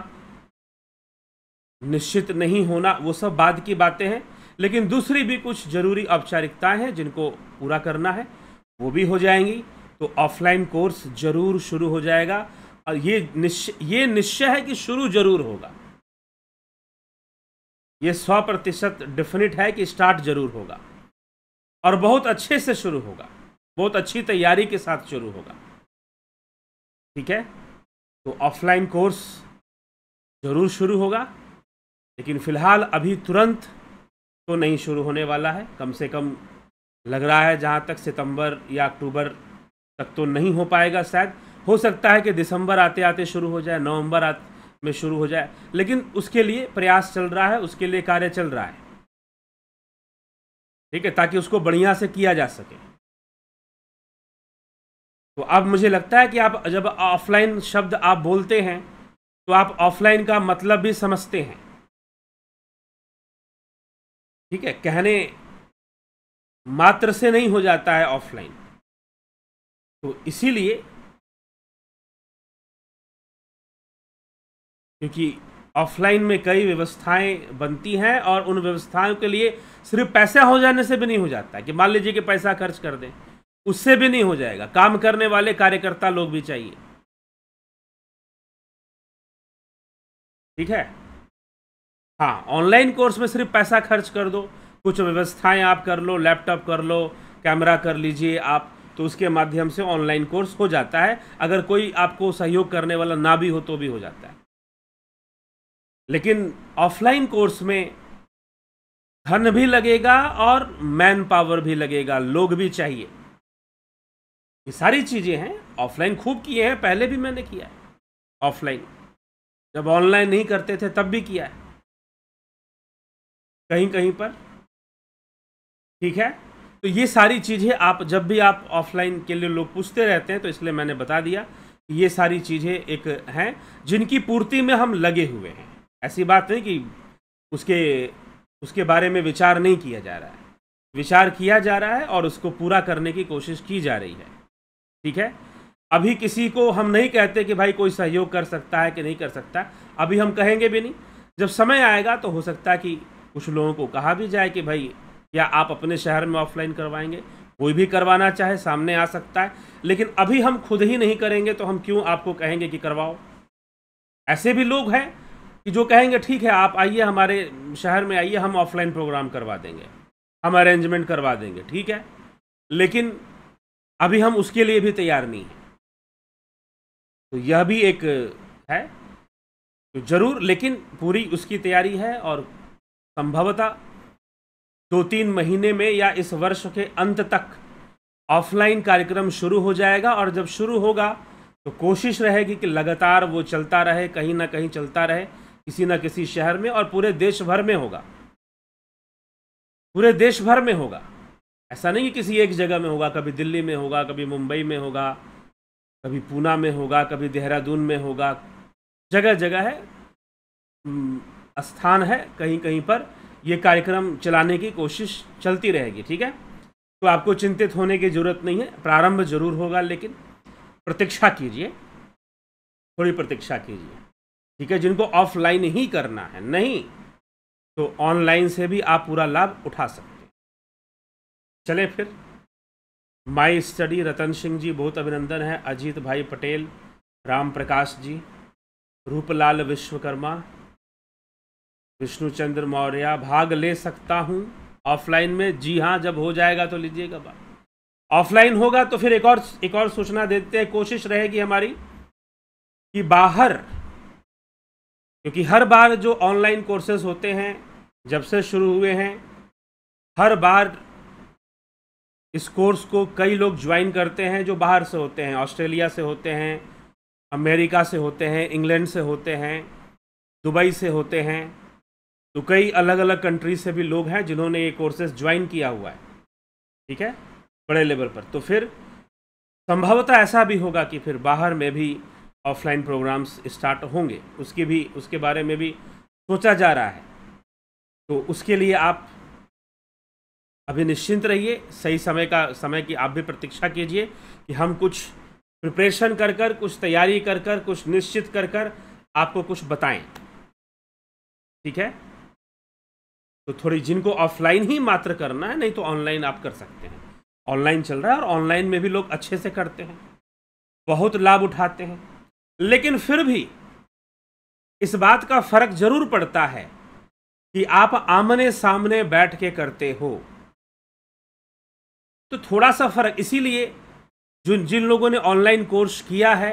निश्चित नहीं होना वो सब बाद की बातें हैं लेकिन दूसरी भी कुछ जरूरी औपचारिकताएं हैं जिनको पूरा करना है वो भी हो जाएंगी तो ऑफलाइन कोर्स जरूर शुरू हो जाएगा और ये निश्चय ये निश्चय है कि शुरू जरूर होगा ये सौ प्रतिशत डिफिनिट है कि स्टार्ट जरूर होगा और बहुत अच्छे से शुरू होगा बहुत अच्छी तैयारी के साथ शुरू होगा ठीक है तो ऑफलाइन कोर्स ज़रूर शुरू होगा लेकिन फ़िलहाल अभी तुरंत तो नहीं शुरू होने वाला है कम से कम लग रहा है जहाँ तक सितंबर या अक्टूबर तक तो नहीं हो पाएगा शायद हो सकता है कि दिसंबर आते आते शुरू हो जाए नवंबर में शुरू हो जाए लेकिन उसके लिए प्रयास चल रहा है उसके लिए कार्य चल रहा है ठीक है ताकि उसको बढ़िया से किया जा सके तो अब मुझे लगता है कि आप जब ऑफलाइन शब्द आप बोलते हैं तो आप ऑफलाइन का मतलब भी समझते हैं ठीक है कहने मात्र से नहीं हो जाता है ऑफलाइन तो इसीलिए क्योंकि ऑफलाइन में कई व्यवस्थाएं बनती हैं और उन व्यवस्थाओं के लिए सिर्फ पैसा हो जाने से भी नहीं हो जाता कि मान लीजिए कि पैसा खर्च कर दें उससे भी नहीं हो जाएगा काम करने वाले कार्यकर्ता लोग भी चाहिए ठीक है हाँ ऑनलाइन कोर्स में सिर्फ पैसा खर्च कर दो कुछ व्यवस्थाएं आप कर लो लैपटॉप कर लो कैमरा कर लीजिए आप तो उसके माध्यम से ऑनलाइन कोर्स हो जाता है अगर कोई आपको सहयोग करने वाला ना भी हो तो भी हो जाता है लेकिन ऑफलाइन कोर्स में धन भी लगेगा और मैन पावर भी लगेगा लोग भी चाहिए ये सारी चीज़ें हैं ऑफलाइन खूब किए हैं पहले भी मैंने किया है ऑफलाइन जब ऑनलाइन नहीं करते थे तब भी किया है कहीं कहीं पर ठीक है तो ये सारी चीज़ें आप जब भी आप ऑफलाइन के लिए लोग पूछते रहते हैं तो इसलिए मैंने बता दिया कि ये सारी चीज़ें एक हैं जिनकी पूर्ति में हम लगे हुए हैं ऐसी बात नहीं कि उसके उसके बारे में विचार नहीं किया जा रहा है विचार किया जा रहा है और उसको पूरा करने की कोशिश की जा रही है ठीक है अभी किसी को हम नहीं कहते कि भाई कोई सहयोग कर सकता है कि नहीं कर सकता अभी हम कहेंगे भी नहीं जब समय आएगा तो हो सकता है कि कुछ लोगों को कहा भी जाए कि भाई या आप अपने शहर में ऑफलाइन करवाएंगे कोई भी करवाना चाहे सामने आ सकता है लेकिन अभी हम खुद ही नहीं करेंगे तो हम क्यों आपको कहेंगे कि करवाओ ऐसे भी लोग हैं कि जो कहेंगे ठीक है आप आइए हमारे शहर में आइए हम ऑफलाइन प्रोग्राम करवा देंगे हम अरेंजमेंट करवा देंगे ठीक है लेकिन अभी हम उसके लिए भी तैयार नहीं हैं तो यह भी एक है तो जरूर लेकिन पूरी उसकी तैयारी है और संभवतः दो तीन महीने में या इस वर्ष के अंत तक ऑफलाइन कार्यक्रम शुरू हो जाएगा और जब शुरू होगा तो कोशिश रहेगी कि लगातार वो चलता रहे कहीं ना कहीं चलता रहे किसी ना किसी शहर में और पूरे देश भर में होगा पूरे देश भर में होगा ऐसा नहीं कि किसी एक जगह में होगा कभी दिल्ली में होगा कभी मुंबई में होगा कभी पूना में होगा कभी देहरादून में होगा जगह जगह है हम्म, स्थान है कहीं कहीं पर ये कार्यक्रम चलाने की कोशिश चलती रहेगी ठीक है तो आपको चिंतित होने की ज़रूरत नहीं है प्रारंभ जरूर होगा लेकिन प्रतीक्षा कीजिए थोड़ी प्रतीक्षा कीजिए ठीक है जिनको ऑफलाइन ही करना है नहीं तो ऑनलाइन से भी आप पूरा लाभ उठा सकते चले फिर माई स्टडी रतन सिंह जी बहुत अभिनंदन है अजीत भाई पटेल राम प्रकाश जी रूपलाल विश्वकर्मा विष्णुचंद्र मौर्य भाग ले सकता हूँ ऑफलाइन में जी हाँ जब हो जाएगा तो लीजिएगा बात ऑफलाइन होगा तो फिर एक और एक और सूचना देते हैं कोशिश रहेगी हमारी कि बाहर क्योंकि हर बार जो ऑनलाइन कोर्सेज होते हैं जब से शुरू हुए हैं हर बार इस कोर्स को कई लोग ज्वाइन करते हैं जो बाहर से होते हैं ऑस्ट्रेलिया से होते हैं अमेरिका से होते हैं इंग्लैंड से होते हैं दुबई से होते हैं तो कई अलग अलग कंट्री से भी लोग हैं जिन्होंने ये कोर्सेज ज्वाइन किया हुआ है ठीक है बड़े लेवल पर तो फिर संभवतः ऐसा भी होगा कि फिर बाहर में भी ऑफलाइन प्रोग्राम्स स्टार्ट होंगे उसकी भी उसके बारे में भी सोचा जा रहा है तो उसके लिए आप अभी निश्चिंत रहिए सही समय का समय की आप भी प्रतीक्षा कीजिए कि हम कुछ प्रिपरेशन कर कर कुछ तैयारी कर कर कुछ निश्चित कर कर आपको कुछ बताएं ठीक है तो थोड़ी जिनको ऑफलाइन ही मात्र करना है नहीं तो ऑनलाइन आप कर सकते हैं ऑनलाइन चल रहा है और ऑनलाइन में भी लोग अच्छे से करते हैं बहुत लाभ उठाते हैं लेकिन फिर भी इस बात का फर्क जरूर पड़ता है कि आप आमने सामने बैठ के करते हो तो थोड़ा सा फ़र्क इसीलिए जो जिन लोगों ने ऑनलाइन कोर्स किया है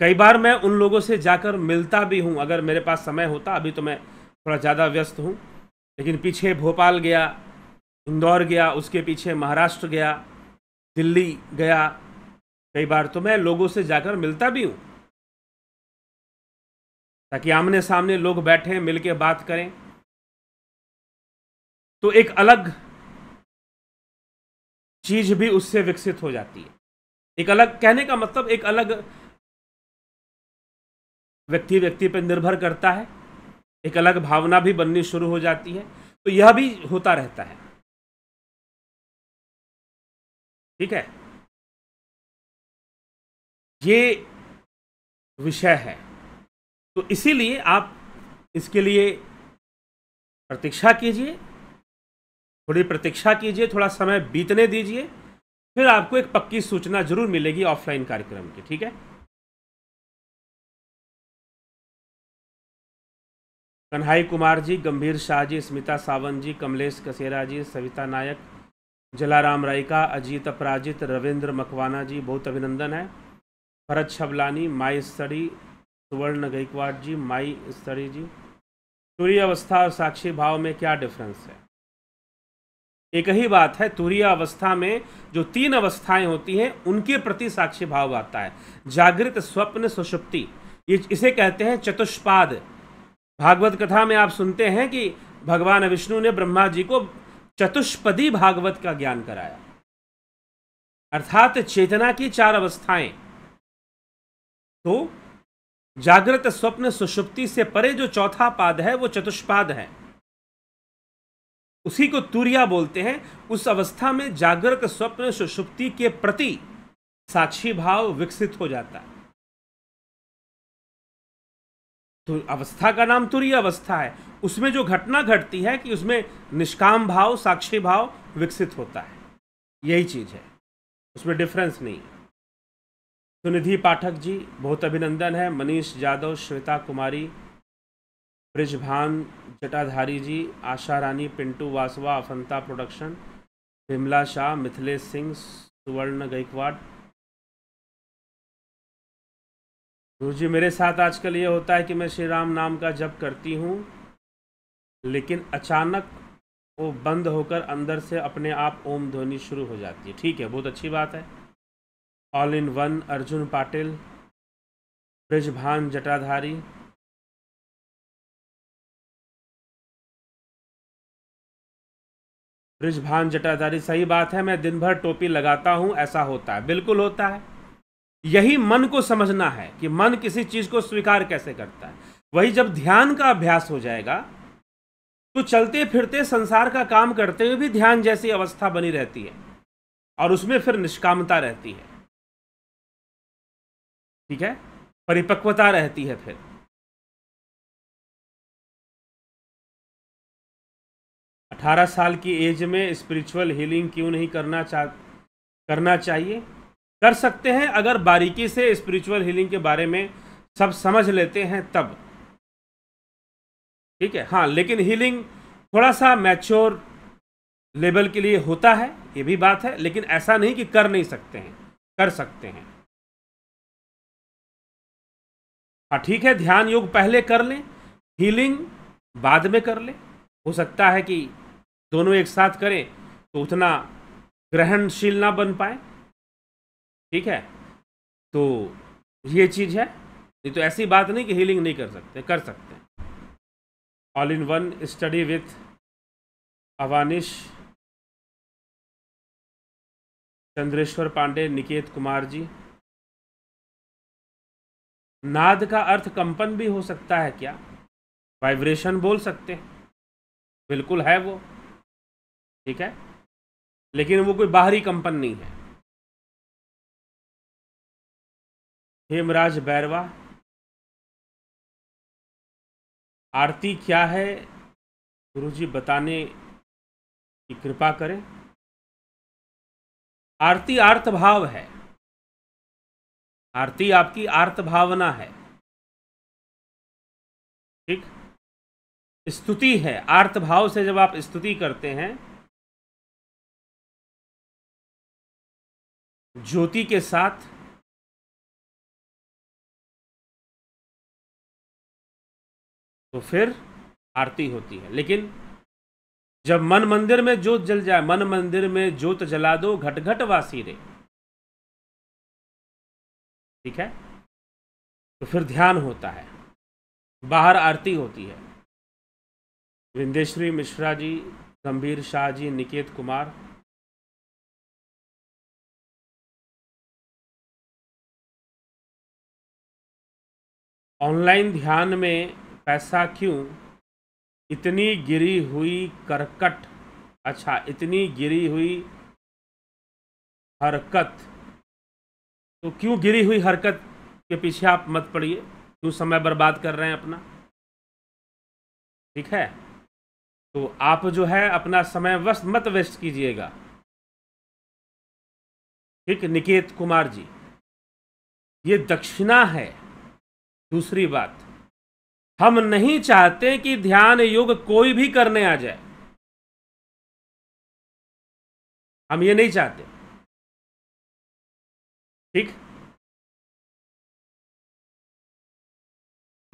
कई बार मैं उन लोगों से जाकर मिलता भी हूं अगर मेरे पास समय होता अभी तो मैं थोड़ा ज़्यादा व्यस्त हूं लेकिन पीछे भोपाल गया इंदौर गया उसके पीछे महाराष्ट्र गया दिल्ली गया कई बार तो मैं लोगों से जाकर मिलता भी हूं ताकि आमने सामने लोग बैठें मिलके बात करें तो एक अलग चीज भी उससे विकसित हो जाती है एक अलग कहने का मतलब एक अलग व्यक्ति व्यक्ति पर निर्भर करता है एक अलग भावना भी बननी शुरू हो जाती है तो यह भी होता रहता है ठीक है ये विषय है तो इसीलिए आप इसके लिए प्रतीक्षा कीजिए थोड़ी प्रतीक्षा कीजिए थोड़ा समय बीतने दीजिए फिर आपको एक पक्की सूचना जरूर मिलेगी ऑफलाइन कार्यक्रम की ठीक है कन्हई कुमार जी गंभीर शाह जी स्मिता सावंत जी कमलेश कसेरा जी सविता नायक जलाराम रायका अजीत अपराजित रविंद्र मकवाना जी बहुत अभिनंदन है भरत छबलानी माई स्टडी सुवर्ण गायकवाड़ जी माई स्टडी जी सूर्य अवस्था और साक्षी भाव में क्या डिफरेंस है एक ही बात है तुरीय अवस्था में जो तीन अवस्थाएं होती हैं उनके प्रति साक्षी भाव आता है जागृत स्वप्न सुषुप्ति ये इसे कहते हैं चतुष्पाद भागवत कथा में आप सुनते हैं कि भगवान विष्णु ने ब्रह्मा जी को चतुष्पदी भागवत का ज्ञान कराया अर्थात चेतना की चार अवस्थाएं तो जागृत स्वप्न सुषुप्ति से परे जो चौथा पाद है वो चतुष्पाद है उसी को तूरिया बोलते हैं उस अवस्था में जागृत स्वप्न सुषुप्ति के प्रति साक्षी भाव विकसित हो जाता है तो अवस्था का नाम तुरी अवस्था है उसमें जो घटना घटती है कि उसमें निष्काम भाव साक्षी भाव विकसित होता है यही चीज है उसमें डिफरेंस नहीं है सुनिधि पाठक जी बहुत अभिनंदन है मनीष यादव श्वेता कुमारी ब्रिजभान जटाधारी जी आशा रानी पिंटू वासवा अफंता प्रोडक्शन विमला शाह मिथिलेश सिंह सुवर्ण गायकवाड़ गुरु जी मेरे साथ आजकल ये होता है कि मैं श्री राम नाम का जप करती हूँ लेकिन अचानक वो बंद होकर अंदर से अपने आप ओम ध्वनि शुरू हो जाती है ठीक है बहुत अच्छी बात है all in one Arjun Patil Brijbhan Jatadhari Brijbhan जटाधारी सही बात है मैं दिन भर टोपी लगाता हूं ऐसा होता है बिल्कुल होता है यही मन को समझना है कि मन किसी चीज़ को स्वीकार कैसे करता है वही जब ध्यान का अभ्यास हो जाएगा तो चलते फिरते संसार का काम करते हुए भी ध्यान जैसी अवस्था बनी रहती है और उसमें फिर निष्कामता रहती है ठीक है परिपक्वता रहती है फिर 18 साल की एज में स्पिरिचुअल हीलिंग क्यों नहीं करना चाह करना चाहिए कर सकते हैं अगर बारीकी से स्पिरिचुअल हीलिंग के बारे में सब समझ लेते हैं तब ठीक है हाँ लेकिन हीलिंग थोड़ा सा मैच्योर लेवल के लिए होता है ये भी बात है लेकिन ऐसा नहीं कि कर नहीं सकते हैं कर सकते हैं हाँ ठीक है ध्यान योग पहले कर लें हीलिंग बाद में कर लें हो सकता है कि दोनों एक साथ करें तो उतना ग्रहणशील ना बन पाए ठीक है तो ये चीज़ है नहीं तो ऐसी बात नहीं कि हीलिंग नहीं कर सकते कर सकते all in one study with Avanish Chandreshwar Pandey Niket Kumar ji नाद का अर्थ कंपन भी हो सकता है क्या वाइब्रेशन बोल सकते हैं बिल्कुल है वो ठीक है लेकिन वो कोई बाहरी कंपन नहीं है हेमराज बैरवा आरती क्या है गुरुजी बताने की कृपा करें आरती आर्थ भाव है आरती आपकी आर्थ भावना है ठीक स्तुति है आर्थ भाव से जब आप स्तुति करते हैं ज्योति के साथ तो फिर आरती होती है लेकिन जब मन मंदिर में जोत जल जाए मन मंदिर में जोत जला दो घट घट वासी रे ठीक है तो फिर ध्यान होता है बाहर आरती होती है विंदेश्वरी मिश्रा जी गंभीर शाह जी निकेत कुमार ऑनलाइन ध्यान में पैसा क्यों इतनी गिरी हुई करकट अच्छा इतनी गिरी हुई हरकत तो क्यों गिरी हुई हरकत के पीछे आप मत पड़िए क्यों समय बर्बाद कर रहे हैं अपना ठीक है तो आप जो है अपना समय वस्त मत वेस्ट कीजिएगा ठीक निकेत कुमार जी ये दक्षिणा है दूसरी बात हम नहीं चाहते कि ध्यान योग कोई भी करने आ जाए हम ये नहीं चाहते ठीक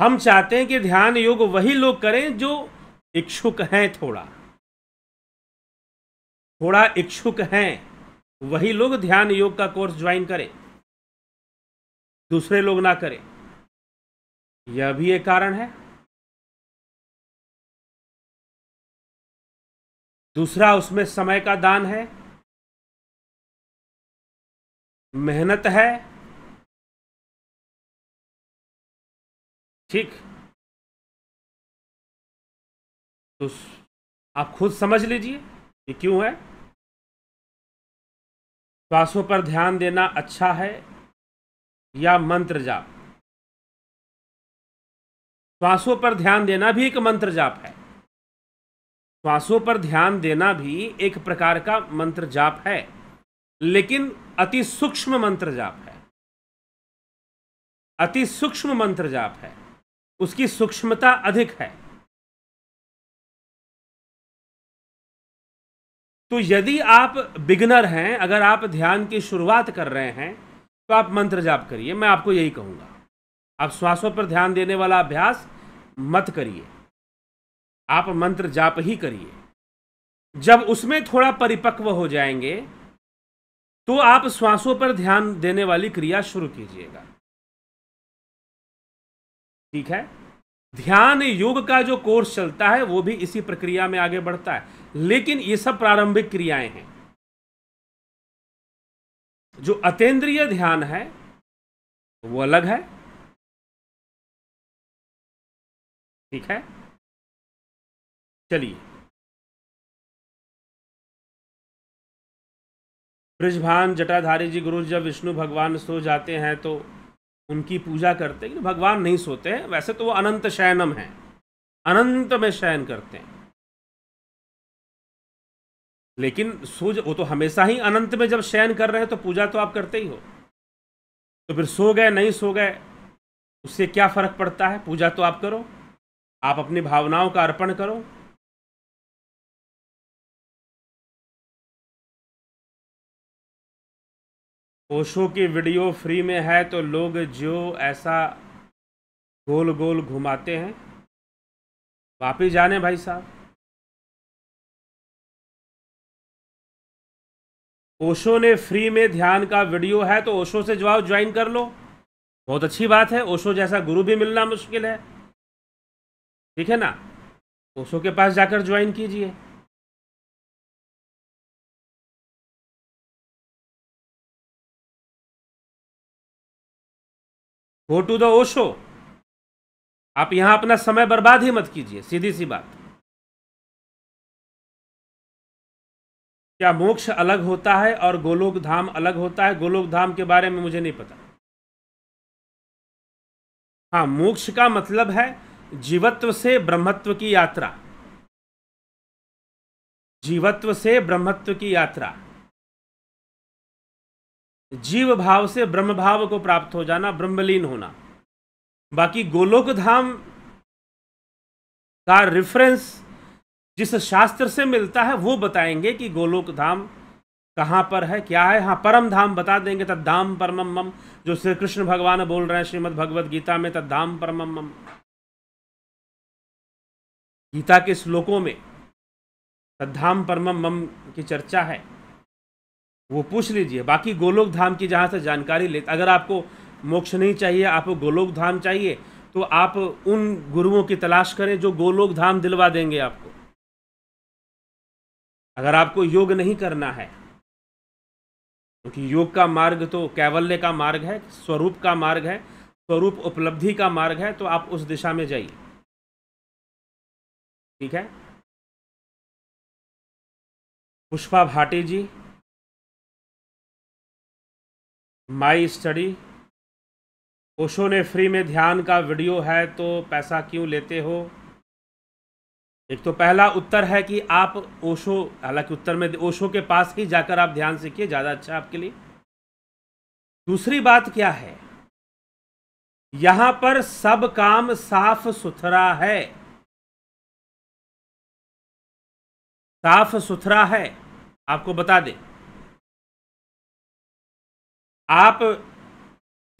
हम चाहते हैं कि ध्यान योग वही लोग करें जो इच्छुक हैं थोड़ा थोड़ा इच्छुक हैं वही लोग ध्यान योग का कोर्स ज्वाइन करें दूसरे लोग ना करें यह भी एक कारण है दूसरा उसमें समय का दान है मेहनत है ठीक तो आप खुद समझ लीजिए कि क्यों है श्वासों पर ध्यान देना अच्छा है या मंत्र जाप श्वासों पर ध्यान देना भी एक मंत्र जाप है श्वासों पर ध्यान देना भी एक प्रकार का मंत्र जाप है लेकिन अति सूक्ष्म मंत्र जाप है अति सूक्ष्म मंत्र जाप है उसकी सूक्ष्मता अधिक है तो यदि आप बिगनर हैं अगर आप ध्यान की शुरुआत कर रहे हैं तो आप मंत्र जाप करिए मैं आपको यही कहूंगा आप श्वासों पर ध्यान देने वाला अभ्यास मत करिए आप मंत्र जाप ही करिए जब उसमें थोड़ा परिपक्व हो जाएंगे तो आप श्वासों पर ध्यान देने वाली क्रिया शुरू कीजिएगा ठीक है ध्यान योग का जो कोर्स चलता है वो भी इसी प्रक्रिया में आगे बढ़ता है लेकिन ये सब प्रारंभिक क्रियाएं हैं जो अतेंद्रिय ध्यान है वो अलग है ठीक है चलिए ब्रजभान जटाधारी जी गुरु जब विष्णु भगवान सो जाते हैं तो उनकी पूजा करते हैं भगवान नहीं सोते हैं वैसे तो वो अनंत शयनम हैं अनंत में शयन करते हैं लेकिन सूर्य वो तो हमेशा ही अनंत में जब शयन कर रहे हैं तो पूजा तो आप करते ही हो तो फिर सो गए नहीं सो गए उससे क्या फर्क पड़ता है पूजा तो आप करो आप अपनी भावनाओं का अर्पण करो ओशो की वीडियो फ्री में है तो लोग जो ऐसा गोल गोल घुमाते हैं वापिस जाने भाई साहब ओशो ने फ्री में ध्यान का वीडियो है तो ओशो से जो ज्वाइन कर लो बहुत अच्छी बात है ओशो जैसा गुरु भी मिलना मुश्किल है ठीक है ना ओशो के पास जाकर ज्वाइन कीजिए गो टू द ओशो आप यहां अपना समय बर्बाद ही मत कीजिए सीधी सी बात क्या मोक्ष अलग होता है और गोलोक धाम अलग होता है गोलोक धाम के बारे में मुझे नहीं पता हाँ मोक्ष का मतलब है जीवत्व से ब्रह्मत्व की यात्रा जीवत्व से ब्रह्मत्व की यात्रा जीव भाव से ब्रह्म भाव को प्राप्त हो जाना ब्रह्मलीन होना बाकी गोलोक धाम का रेफरेंस जिस शास्त्र से मिलता है वो बताएंगे कि गोलोक धाम कहाँ पर है क्या है हाँ परम धाम बता देंगे तद धाम परमम मम जो श्री कृष्ण भगवान बोल रहे हैं श्रीमद् भगवद गीता में तद धाम परमम मम गीता के श्लोकों में सद्धाम परम मम की चर्चा है वो पूछ लीजिए बाकी गोलोक धाम की जहाँ से जानकारी ले अगर आपको मोक्ष नहीं चाहिए आपको गोलोक धाम चाहिए तो आप उन गुरुओं की तलाश करें जो गोलोक धाम दिलवा देंगे आपको अगर आपको योग नहीं करना है क्योंकि तो योग का मार्ग तो कैवल्य का मार्ग है स्वरूप का मार्ग है स्वरूप उपलब्धि का मार्ग है तो आप उस दिशा में जाइए ठीक है पुष्पा भाटी जी माई स्टडी ओशो ने फ्री में ध्यान का वीडियो है तो पैसा क्यों लेते हो एक तो पहला उत्तर है कि आप ओशो हालांकि उत्तर में ओशो के पास ही जाकर आप ध्यान सीखिए ज़्यादा अच्छा आपके लिए दूसरी बात क्या है यहाँ पर सब काम साफ सुथरा है साफ सुथरा है आपको बता दें आप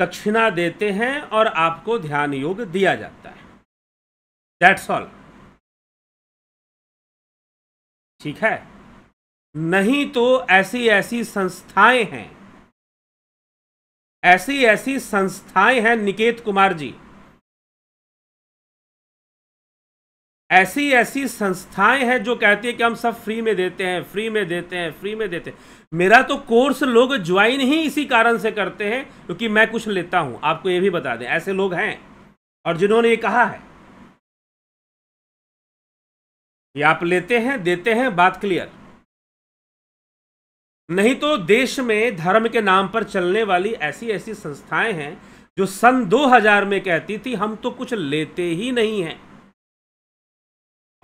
दक्षिणा देते हैं और आपको ध्यान योग दिया जाता है दैट्स ऑल ठीक है नहीं तो ऐसी ऐसी संस्थाएं हैं ऐसी ऐसी संस्थाएं हैं निकेत कुमार जी ऐसी ऐसी संस्थाएं हैं जो कहती है कि हम सब फ्री में देते हैं फ्री में देते हैं फ्री में देते हैं मेरा तो कोर्स लोग ज्वाइन ही इसी कारण से करते हैं क्योंकि मैं कुछ लेता हूं आपको ये भी बता दें ऐसे लोग हैं और जिन्होंने ये कहा है कि आप लेते हैं देते हैं बात क्लियर नहीं तो देश में धर्म के नाम पर चलने वाली ऐसी ऐसी संस्थाएं हैं जो सन 2000 में कहती थी हम तो कुछ लेते ही नहीं हैं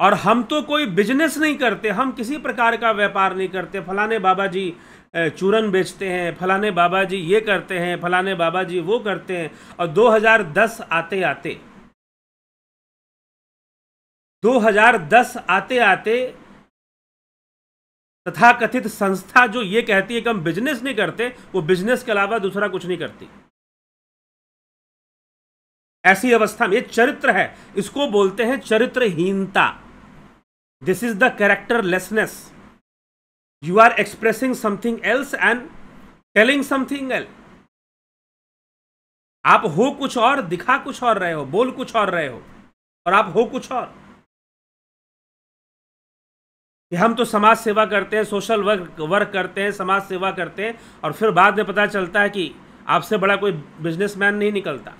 और हम तो कोई बिजनेस नहीं करते हम किसी प्रकार का व्यापार नहीं करते फलाने बाबा जी चूरन बेचते हैं फलाने बाबा जी ये करते हैं फलाने बाबा जी वो करते हैं और 2010 आते आते 2010 आते आते तथा कथित संस्था जो ये कहती है कि हम बिजनेस नहीं करते वो बिजनेस के अलावा दूसरा कुछ नहीं करती ऐसी अवस्था में ये चरित्र है इसको बोलते हैं चरित्रहीनता this is the characterlessness you are expressing something else and telling something else आप हो कुछ और दिखा कुछ और रहे हो बोल कुछ और रहे हो और आप हो कुछ और कि हम तो समाज सेवा करते हैं सोशल वर्क वर्क करते हैं समाज सेवा करते हैं और फिर बाद में पता चलता है कि आपसे बड़ा कोई बिजनेसमैन नहीं निकलता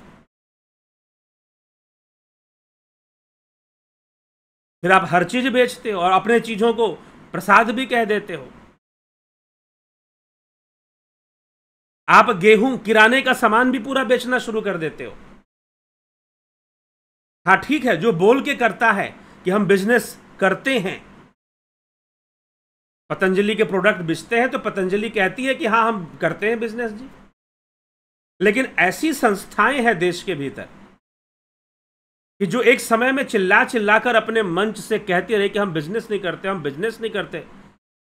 फिर आप हर चीज बेचते हो और अपने चीजों को प्रसाद भी कह देते हो आप गेहूं किराने का सामान भी पूरा बेचना शुरू कर देते हो हाँ ठीक है जो बोल के करता है कि हम बिजनेस करते हैं पतंजलि के प्रोडक्ट बेचते हैं तो पतंजलि कहती है कि हाँ हम करते हैं बिजनेस जी लेकिन ऐसी संस्थाएं हैं देश के भीतर कि जो एक समय में चिल्ला चिल्ला कर अपने मंच से कहते रहे कि हम बिजनेस नहीं करते हम बिजनेस नहीं करते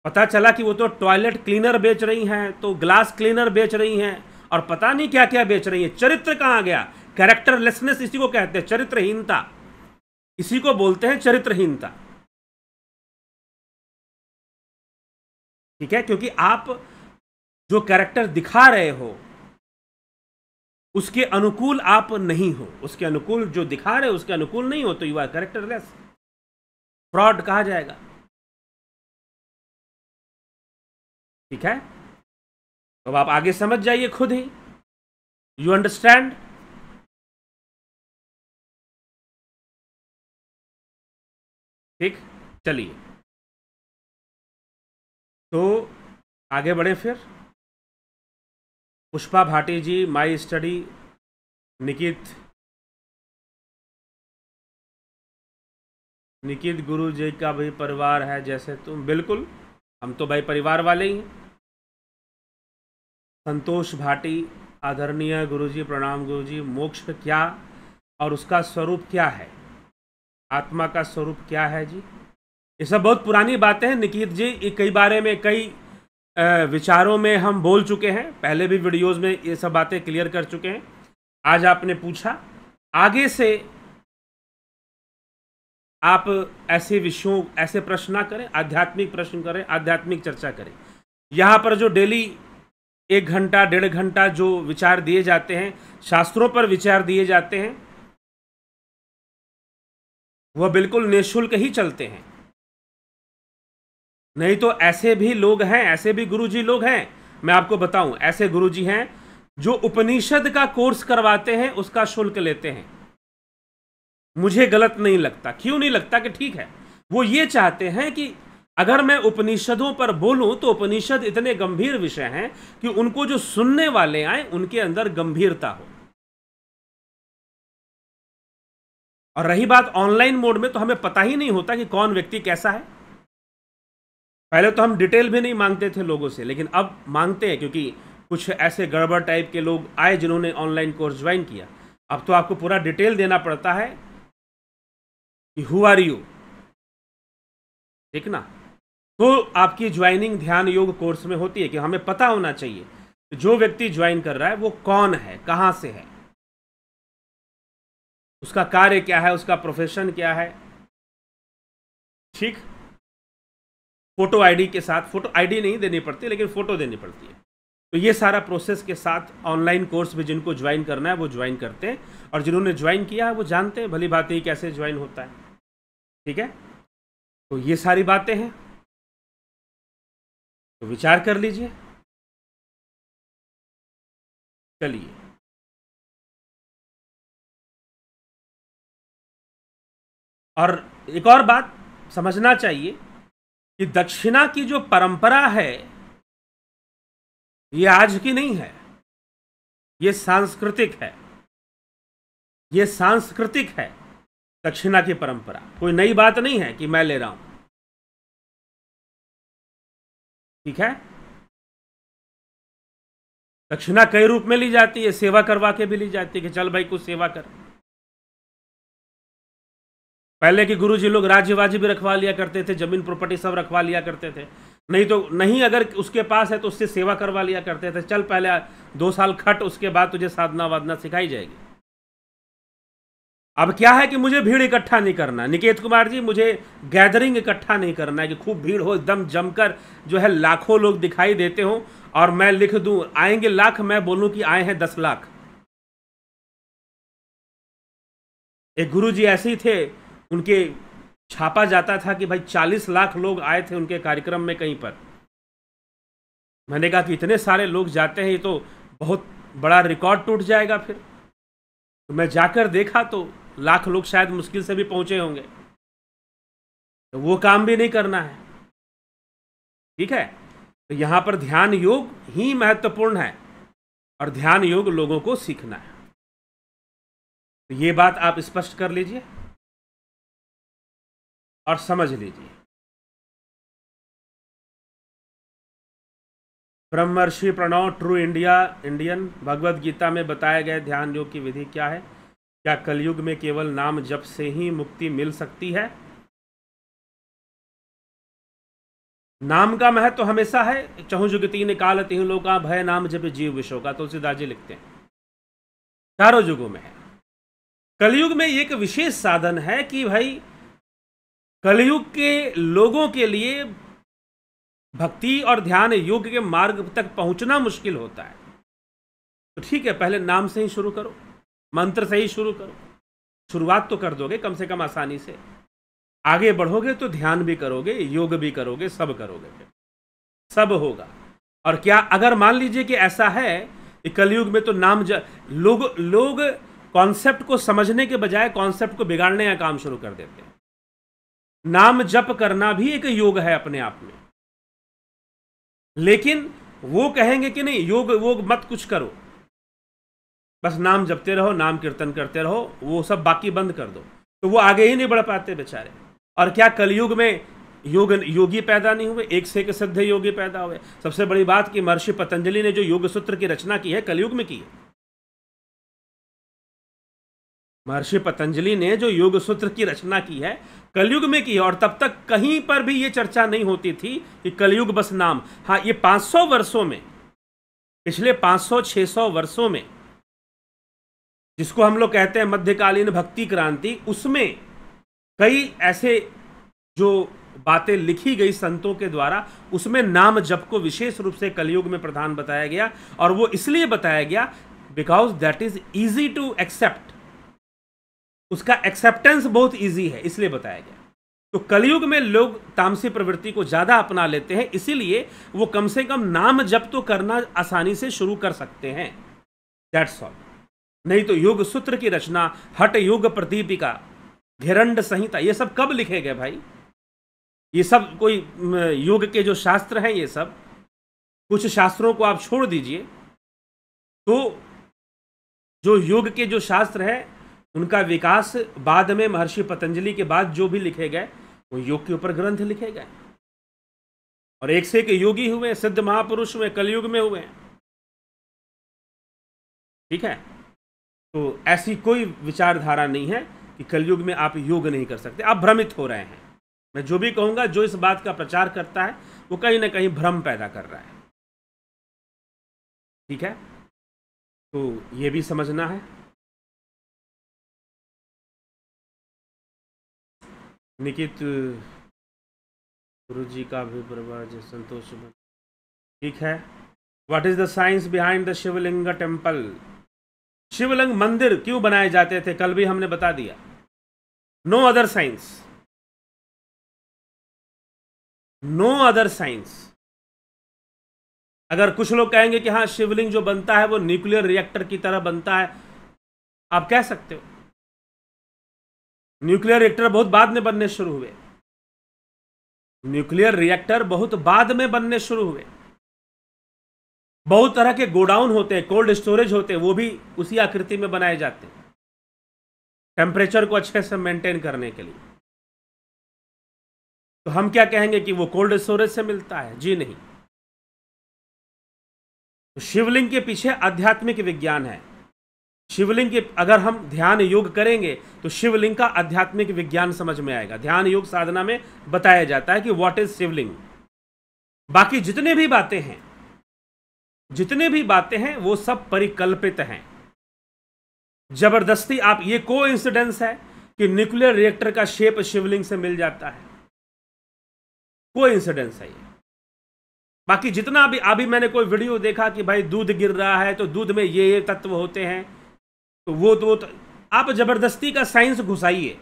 पता चला कि वो तो टॉयलेट क्लीनर बेच रही हैं तो ग्लास क्लीनर बेच रही हैं और पता नहीं क्या क्या बेच रही हैं चरित्र कहाँ गया कैरेक्टरलेसनेस इसी को कहते हैं चरित्रहीनता इसी को बोलते हैं चरित्रहीनता ठीक है क्योंकि आप जो कैरेक्टर दिखा रहे हो उसके अनुकूल आप नहीं हो उसके अनुकूल जो दिखा रहे उसके अनुकूल नहीं हो तो यू आर करेक्टरलेस फ्रॉड कहा जाएगा ठीक है अब आप आगे समझ जाइए खुद ही यू अंडरस्टैंड ठीक चलिए तो आगे बढ़े फिर पुष्पा भाटी जी माई स्टडी निकित निकित गुरु जी का भी परिवार है जैसे तुम बिल्कुल हम तो भाई परिवार वाले ही संतोष भाटी आदरणीय गुरु जी प्रणाम गुरु जी मोक्ष क्या और उसका स्वरूप क्या है आत्मा का स्वरूप क्या है जी ये सब बहुत पुरानी बातें हैं निकित जी कई बारे में कई विचारों में हम बोल चुके हैं पहले भी वीडियोस में ये सब बातें क्लियर कर चुके हैं आज आपने पूछा आगे से आप ऐसे विषयों ऐसे प्रश्न ना करें आध्यात्मिक प्रश्न करें आध्यात्मिक चर्चा करें यहाँ पर जो डेली एक घंटा डेढ़ घंटा जो विचार दिए जाते हैं शास्त्रों पर विचार दिए जाते हैं वह बिल्कुल निःशुल्क ही चलते हैं नहीं तो ऐसे भी लोग हैं ऐसे भी गुरुजी लोग हैं मैं आपको बताऊं ऐसे गुरुजी हैं जो उपनिषद का कोर्स करवाते हैं उसका शुल्क लेते हैं मुझे गलत नहीं लगता क्यों नहीं लगता कि ठीक है वो ये चाहते हैं कि अगर मैं उपनिषदों पर बोलूं तो उपनिषद इतने गंभीर विषय हैं कि उनको जो सुनने वाले आए उनके अंदर गंभीरता हो और रही बात ऑनलाइन मोड में तो हमें पता ही नहीं होता कि कौन व्यक्ति कैसा है पहले तो हम डिटेल भी नहीं मांगते थे लोगों से लेकिन अब मांगते हैं क्योंकि कुछ ऐसे गड़बड़ टाइप के लोग आए जिन्होंने ऑनलाइन कोर्स ज्वाइन किया अब तो आपको पूरा डिटेल देना पड़ता है कि हु आर यू ठीक ना तो आपकी ज्वाइनिंग ध्यान योग कोर्स में होती है कि हमें पता होना चाहिए जो व्यक्ति ज्वाइन कर रहा है वो कौन है कहाँ से है उसका कार्य क्या है उसका प्रोफेशन क्या है ठीक फ़ोटो आईडी के साथ फ़ोटो आईडी नहीं देनी पड़ती लेकिन फ़ोटो देनी पड़ती है तो ये सारा प्रोसेस के साथ ऑनलाइन कोर्स में जिनको ज्वाइन करना है वो ज्वाइन करते हैं और जिन्होंने ज्वाइन किया है वो जानते हैं भली बात ही कैसे ज्वाइन होता है ठीक है तो ये सारी बातें हैं तो विचार कर लीजिए चलिए और एक और बात समझना चाहिए कि दक्षिणा की जो परंपरा है ये आज की नहीं है ये सांस्कृतिक है ये सांस्कृतिक है दक्षिणा की परंपरा कोई नई बात नहीं है कि मैं ले रहा हूं ठीक है दक्षिणा कई रूप में ली जाती है सेवा करवा के भी ली जाती है कि चल भाई कुछ सेवा कर पहले के गुरु जी लोग राज्य वाजी भी रखवा लिया करते थे जमीन प्रॉपर्टी सब रखवा लिया करते थे नहीं तो नहीं अगर उसके पास है तो उससे सेवा करवा लिया करते थे चल पहले दो साल खट उसके बाद तुझे साधना वादना सिखाई जाएगी अब क्या है कि मुझे भीड़ इकट्ठा नहीं करना निकेत कुमार जी मुझे गैदरिंग इकट्ठा नहीं करना है कि खूब भीड़ हो एकदम जमकर जो है लाखों लोग दिखाई देते हो और मैं लिख दूं आएंगे लाख मैं बोलूं कि आए हैं दस लाख एक गुरु जी ऐसे ही थे उनके छापा जाता था कि भाई चालीस लाख लोग आए थे उनके कार्यक्रम में कहीं पर मैंने कहा कि इतने सारे लोग जाते हैं ये तो बहुत बड़ा रिकॉर्ड टूट जाएगा फिर तो मैं जाकर देखा तो लाख लोग शायद मुश्किल से भी पहुंचे होंगे तो वो काम भी नहीं करना है ठीक है तो यहाँ पर ध्यान योग ही महत्वपूर्ण है और ध्यान योग लोगों को सीखना है तो ये बात आप स्पष्ट कर लीजिए और समझ लीजिए Brahmarshi Pranav true India Indian Bhagavad Gita में बताए गए ध्यान योग की विधि क्या है क्या कलयुग में केवल नाम जप से ही मुक्ति मिल सकती है नाम का महत्व तो हमेशा है चहु जुगती निकाल तीन लोग का भय नाम जब जीव विषो का तुलसीदास तो जी लिखते हैं चारों युगों में है कलयुग में एक विशेष साधन है कि भाई कलयुग के लोगों के लिए भक्ति और ध्यान योग के मार्ग तक पहुंचना मुश्किल होता है तो ठीक है पहले नाम से ही शुरू करो मंत्र से ही शुरू करो शुरुआत तो कर दोगे कम से कम आसानी से आगे बढ़ोगे तो ध्यान भी करोगे योग भी करोगे सब करोगे सब होगा और क्या अगर मान लीजिए कि ऐसा है कि कलयुग में तो नाम ज... लोग लोग कॉन्सेप्ट को समझने के बजाय कॉन्सेप्ट को बिगाड़ने का काम शुरू कर देते हैं नाम जप करना भी एक योग है अपने आप में लेकिन वो कहेंगे कि नहीं योग वोग मत कुछ करो बस नाम जपते रहो नाम कीर्तन करते रहो वो सब बाकी बंद कर दो तो वो आगे ही नहीं बढ़ पाते बेचारे और क्या कलयुग में योग योगी पैदा नहीं हुए एक से एक सिद्ध योगी पैदा हुए सबसे बड़ी बात कि महर्षि पतंजलि ने जो योग सूत्र की रचना की है कलयुग में की है महर्षि पतंजलि ने जो योग सूत्र की रचना की है कलयुग में की और तब तक कहीं पर भी ये चर्चा नहीं होती थी कि कलयुग बस नाम हाँ ये 500 वर्षों में पिछले 500-600 वर्षों में जिसको हम लोग कहते हैं मध्यकालीन भक्ति क्रांति उसमें कई ऐसे जो बातें लिखी गई संतों के द्वारा उसमें नाम जप को विशेष रूप से कलयुग में प्रधान बताया गया और वो इसलिए बताया गया because that is easy to accept उसका एक्सेप्टेंस बहुत ईजी है इसलिए बताया गया तो कलयुग में लोग तामसी प्रवृत्ति को ज़्यादा अपना लेते हैं इसीलिए वो कम से कम नाम जप तो करना आसानी से शुरू कर सकते हैं दैट्स ऑल नहीं तो युग सूत्र की रचना हट युग प्रदीपिका घेरंड संहिता ये सब कब लिखे गए भाई ये सब कोई युग के जो शास्त्र हैं ये सब कुछ शास्त्रों को आप छोड़ दीजिए तो जो युग के जो शास्त्र हैं उनका विकास बाद में महर्षि पतंजलि के बाद जो भी लिखे गए वो योग के ऊपर ग्रंथ लिखे गए और एक से एक योगी हुए सिद्ध महापुरुष हुए कलयुग में हुए ठीक है तो ऐसी कोई विचारधारा नहीं है कि कलयुग में आप योग नहीं कर सकते आप भ्रमित हो रहे हैं मैं जो भी कहूंगा जो इस बात का प्रचार करता है वो कहीं ना कहीं भ्रम पैदा कर रहा है ठीक है तो ये भी समझना है निकित गुरु जी का भी प्रभाज संतोष ठीक है what is the science behind the Shivling temple Shivling मंदिर क्यों बनाए जाते थे कल भी हमने बता दिया no other science no other science अगर कुछ लोग कहेंगे कि हाँ शिवलिंग जो बनता है वो न्यूक्लियर रिएक्टर की तरह बनता है आप कह सकते हो न्यूक्लियर रिएक्टर बहुत बाद में बनने शुरू हुए न्यूक्लियर रिएक्टर बहुत बाद में बनने शुरू हुए बहुत तरह के गोडाउन होते हैं कोल्ड स्टोरेज होते हैं वो भी उसी आकृति में बनाए जाते हैं टेम्परेचर को अच्छे से मेंटेन करने के लिए तो हम क्या कहेंगे कि वो कोल्ड स्टोरेज से मिलता है जी नहीं तो शिवलिंग के पीछे आध्यात्मिक विज्ञान है शिवलिंग के अगर हम ध्यान योग करेंगे तो शिवलिंग का आध्यात्मिक विज्ञान समझ में आएगा ध्यान योग साधना में बताया जाता है कि व्हाट इज शिवलिंग बाकी जितने भी बातें हैं जितने भी बातें हैं वो सब परिकल्पित हैं जबरदस्ती आप ये को इंसिडेंस है कि न्यूक्लियर रिएक्टर का शेप शिवलिंग से मिल जाता है को इंसिडेंस है ये बाकी जितना भी अभी मैंने कोई वीडियो देखा कि भाई दूध गिर रहा है तो दूध में ये ये तत्व होते हैं तो वो तो, तो आप जबरदस्ती का साइंस घुसाइए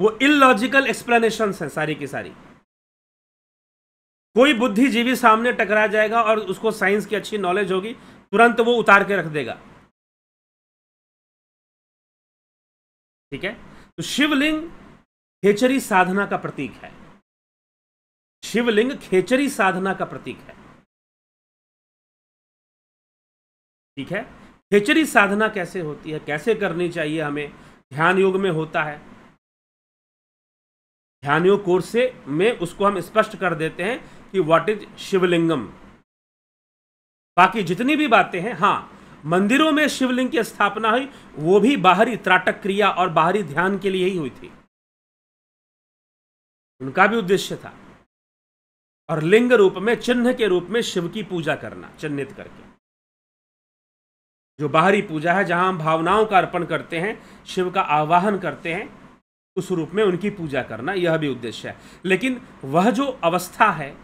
वो इलॉजिकल एक्सप्लेनेशन है सारी की सारी कोई बुद्धिजीवी सामने टकरा जाएगा और उसको साइंस की अच्छी नॉलेज होगी तुरंत वो उतार के रख देगा ठीक है तो शिवलिंग खेचरी साधना का प्रतीक है शिवलिंग खेचरी साधना का प्रतीक है ठीक है खेचरी साधना कैसे होती है कैसे करनी चाहिए हमें ध्यान योग में होता है ध्यान योग कोर्स में उसको हम स्पष्ट कर देते हैं कि व्हाट इज शिवलिंगम बाकी जितनी भी बातें हैं हाँ मंदिरों में शिवलिंग की स्थापना हुई वो भी बाहरी त्राटक क्रिया और बाहरी ध्यान के लिए ही हुई थी उनका भी उद्देश्य था और लिंग रूप में चिन्ह के रूप में शिव की पूजा करना चिन्हित करके जो बाहरी पूजा है जहाँ हम भावनाओं का अर्पण करते हैं शिव का आवाहन करते हैं उस रूप में उनकी पूजा करना यह भी उद्देश्य है लेकिन वह जो अवस्था है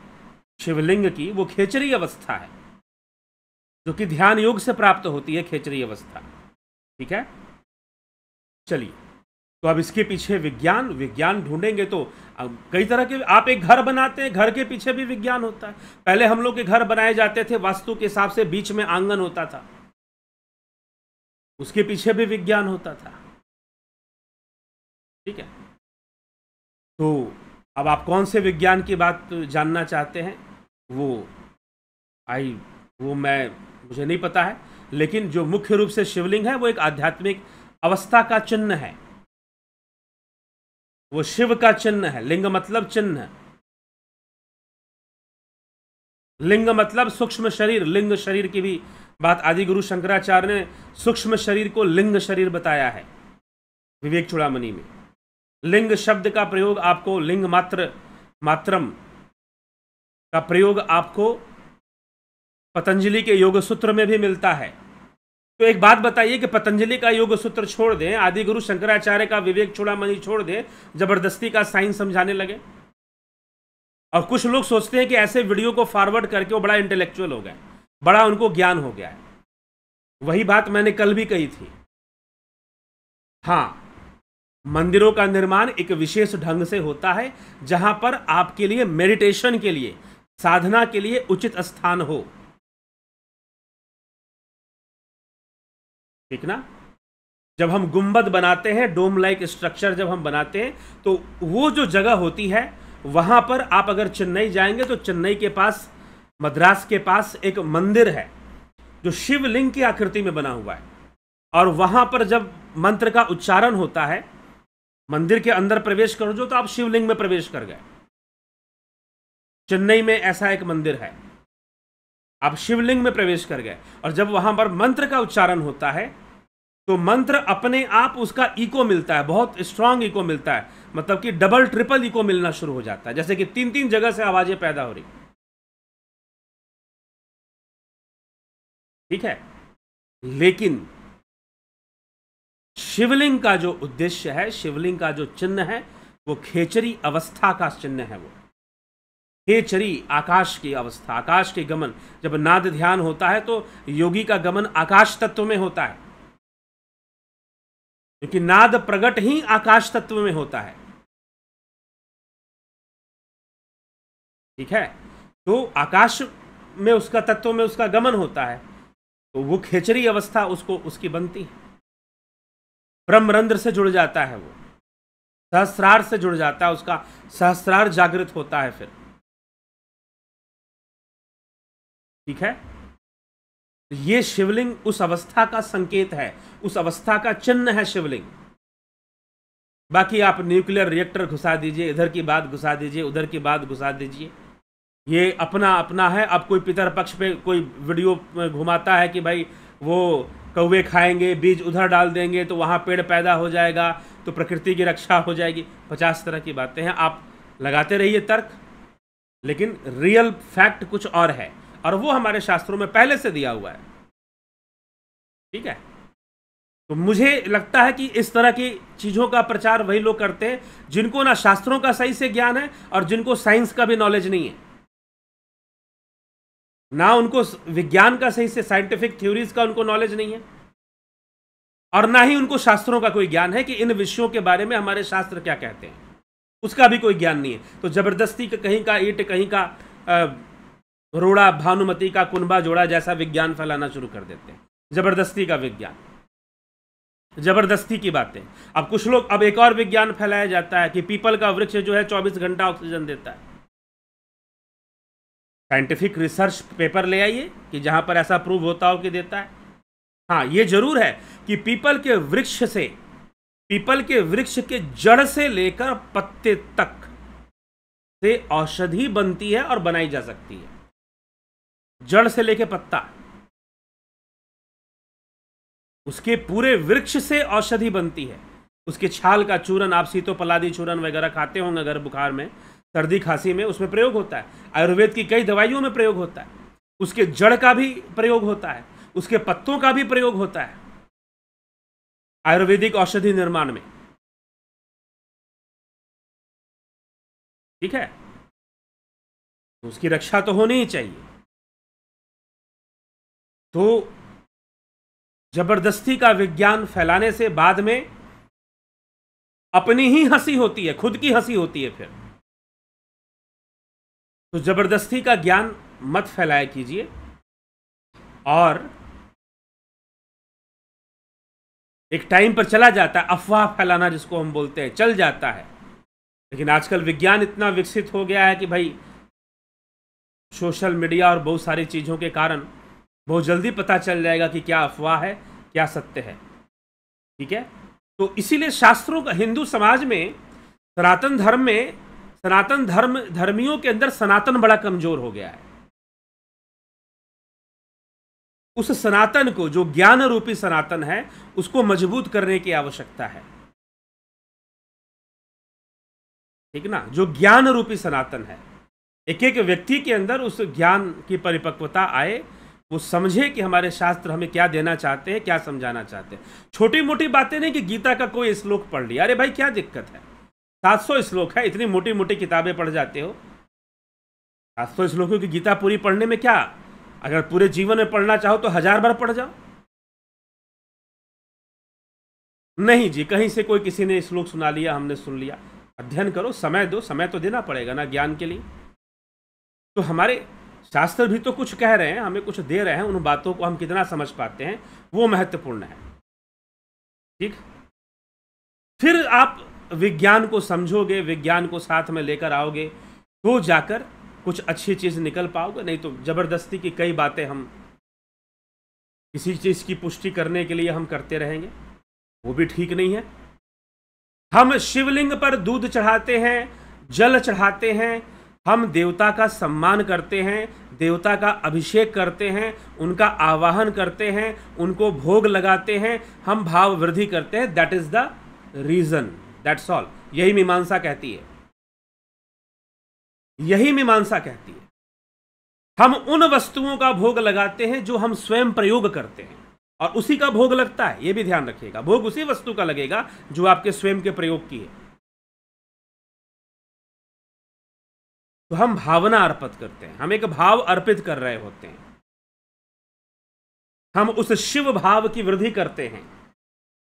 शिवलिंग की वो खेचरी अवस्था है जो कि ध्यान योग से प्राप्त होती है खेचरी अवस्था ठीक है चलिए तो अब इसके पीछे विज्ञान विज्ञान ढूंढेंगे तो कई तरह के आप एक घर बनाते हैं घर के पीछे भी विज्ञान होता है पहले हम लोग के घर बनाए जाते थे वास्तु के हिसाब से बीच में आंगन होता था उसके पीछे भी विज्ञान होता था ठीक है तो अब आप कौन से विज्ञान की बात जानना चाहते हैं वो आई वो मैं मुझे नहीं पता है लेकिन जो मुख्य रूप से शिवलिंग है वो एक आध्यात्मिक अवस्था का चिन्ह है वो शिव का चिन्ह है लिंग मतलब चिन्ह लिंग मतलब सूक्ष्म शरीर लिंग शरीर की भी बात आदि गुरु शंकराचार्य ने सूक्ष्म शरीर को लिंग शरीर बताया है विवेक चुड़ामणि में लिंग शब्द का प्रयोग आपको लिंग मात्र मात्रम का प्रयोग आपको पतंजलि के योग सूत्र में भी मिलता है तो एक बात बताइए कि पतंजलि का योग सूत्र छोड़ दें आदि गुरु शंकराचार्य का विवेक चुड़ामणि छोड़ दें जबरदस्ती का साइंस समझाने लगे और कुछ लोग सोचते हैं कि ऐसे वीडियो को फॉरवर्ड करके वो बड़ा इंटेलेक्चुअल हो गया बड़ा उनको ज्ञान हो गया है वही बात मैंने कल भी कही थी हाँ मंदिरों का निर्माण एक विशेष ढंग से होता है जहां पर आपके लिए मेडिटेशन के लिए साधना के लिए उचित स्थान हो ठीक ना जब हम गुंबद बनाते हैं डोम लाइक स्ट्रक्चर जब हम बनाते हैं तो वो जो जगह होती है वहां पर आप अगर चेन्नई जाएंगे तो चेन्नई के पास मद्रास के पास एक मंदिर है जो शिवलिंग की आकृति में बना हुआ है और वहां पर जब मंत्र का उच्चारण होता है मंदिर के अंदर प्रवेश करो जो तो आप शिवलिंग में प्रवेश कर गए चेन्नई में ऐसा एक मंदिर है आप शिवलिंग में प्रवेश कर गए और जब वहां पर मंत्र का उच्चारण होता है तो मंत्र अपने आप उसका इको मिलता है बहुत स्ट्रांग इको मिलता है मतलब कि डबल ट्रिपल इको मिलना शुरू हो जाता है जैसे कि तीन तीन जगह से आवाज़ें पैदा हो रही ठीक है लेकिन शिवलिंग का जो उद्देश्य है शिवलिंग का जो चिन्ह है वो खेचरी अवस्था का चिन्ह है वो खेचरी आकाश की अवस्था आकाश के गमन जब नाद ध्यान होता है तो योगी का गमन आकाश तत्व में होता है क्योंकि नाद प्रगट ही आकाश तत्व में होता है ठीक है तो आकाश में उसका तत्व में उसका गमन होता है तो वो खेचरी अवस्था उसको उसकी बनती है ब्रह्मरंध्र से जुड़ जाता है वो सहस्रार से जुड़ जाता है उसका सहस्रार जागृत होता है फिर ठीक है तो ये शिवलिंग उस अवस्था का संकेत है उस अवस्था का चिन्ह है शिवलिंग बाकी आप न्यूक्लियर रिएक्टर घुसा दीजिए इधर की बात घुसा दीजिए उधर की बात घुसा दीजिए ये अपना अपना है अब कोई पितर पक्ष पे कोई वीडियो घुमाता है कि भाई वो कौवे खाएंगे बीज उधर डाल देंगे तो वहाँ पेड़ पैदा हो जाएगा तो प्रकृति की रक्षा हो जाएगी पचास तरह की बातें हैं आप लगाते रहिए तर्क लेकिन रियल फैक्ट कुछ और है और वो हमारे शास्त्रों में पहले से दिया हुआ है ठीक है तो मुझे लगता है कि इस तरह की चीज़ों का प्रचार वही लोग करते हैं जिनको ना शास्त्रों का सही से ज्ञान है और जिनको साइंस का भी नॉलेज नहीं है ना उनको विज्ञान का सही से साइंटिफिक थ्योरीज का उनको नॉलेज नहीं है और ना ही उनको शास्त्रों का कोई ज्ञान है कि इन विषयों के बारे में हमारे शास्त्र क्या कहते हैं उसका भी कोई ज्ञान नहीं है तो जबरदस्ती का कहीं का ईट कहीं का रोड़ा भानुमति का कुनबा जोड़ा जैसा विज्ञान फैलाना शुरू कर देते हैं जबरदस्ती का विज्ञान जबरदस्ती की बातें अब कुछ लोग अब एक और विज्ञान फैलाया जाता है कि पीपल का वृक्ष जो है चौबीस घंटा ऑक्सीजन देता है साइंटिफिक रिसर्च पेपर ले आइए कि जहां पर ऐसा प्रूव होता हो कि देता है हाँ ये जरूर है कि पीपल के वृक्ष से पीपल के वृक्ष के जड़ से लेकर पत्ते तक से औषधि बनती है और बनाई जा सकती है जड़ से लेकर पत्ता उसके पूरे वृक्ष से औषधि बनती है उसके छाल का चूरन आप सीतो पलादी चूरन वगैरह खाते होंगे अगर बुखार में सर्दी खांसी में उसमें प्रयोग होता है आयुर्वेद की कई दवाइयों में प्रयोग होता है उसके जड़ का भी प्रयोग होता है उसके पत्तों का भी प्रयोग होता है आयुर्वेदिक औषधि निर्माण में ठीक है तो उसकी रक्षा तो होनी ही चाहिए तो जबरदस्ती का विज्ञान फैलाने से बाद में अपनी ही हंसी होती है खुद की हंसी होती है फिर तो ज़बरदस्ती का ज्ञान मत फैलाया कीजिए और एक टाइम पर चला जाता है अफवाह फैलाना जिसको हम बोलते हैं चल जाता है लेकिन आजकल विज्ञान इतना विकसित हो गया है कि भाई सोशल मीडिया और बहुत सारी चीज़ों के कारण बहुत जल्दी पता चल जाएगा कि क्या अफवाह है क्या सत्य है ठीक है तो इसीलिए शास्त्रों का हिंदू समाज में सनातन धर्म में सनातन धर्म धर्मियों के अंदर सनातन बड़ा कमजोर हो गया है उस सनातन को जो ज्ञान रूपी सनातन है उसको मजबूत करने की आवश्यकता है ठीक ना जो ज्ञान रूपी सनातन है एक एक व्यक्ति के अंदर उस ज्ञान की परिपक्वता आए वो समझे कि हमारे शास्त्र हमें क्या देना चाहते हैं क्या समझाना चाहते हैं छोटी मोटी बातें नहीं कि गीता का कोई श्लोक पढ़ लिया अरे भाई क्या दिक्कत है सात सौ श्लोक है इतनी मोटी मोटी किताबें पढ़ जाते हो सात सौ श्लोकों की गीता पूरी पढ़ने में क्या अगर पूरे जीवन में पढ़ना चाहो तो हजार बार पढ़ जाओ नहीं जी कहीं से कोई किसी ने श्लोक सुना लिया हमने सुन लिया अध्ययन करो समय दो समय तो देना पड़ेगा ना ज्ञान के लिए तो हमारे शास्त्र भी तो कुछ कह रहे हैं हमें कुछ दे रहे हैं उन बातों को हम कितना समझ पाते हैं वो महत्वपूर्ण है ठीक फिर आप विज्ञान को समझोगे विज्ञान को साथ में लेकर आओगे तो जाकर कुछ अच्छी चीज़ निकल पाओगे नहीं तो ज़बरदस्ती की कई बातें हम किसी चीज़ की पुष्टि करने के लिए हम करते रहेंगे वो भी ठीक नहीं है हम शिवलिंग पर दूध चढ़ाते हैं जल चढ़ाते हैं हम देवता का सम्मान करते हैं देवता का अभिषेक करते हैं उनका आवाहन करते हैं उनको भोग लगाते हैं हम भाव वृद्धि करते हैं that is the reason that's all यही मीमांसा कहती है यही मीमांसा कहती है हम उन वस्तुओं का भोग लगाते हैं जो हम स्वयं प्रयोग करते हैं और उसी का भोग लगता है यह भी ध्यान रखिएगा भोग उसी वस्तु का लगेगा जो आपके स्वयं के प्रयोग की है तो हम भावना अर्पित करते हैं हम एक भाव अर्पित कर रहे होते हैं हम उस शिव भाव की वृद्धि करते हैं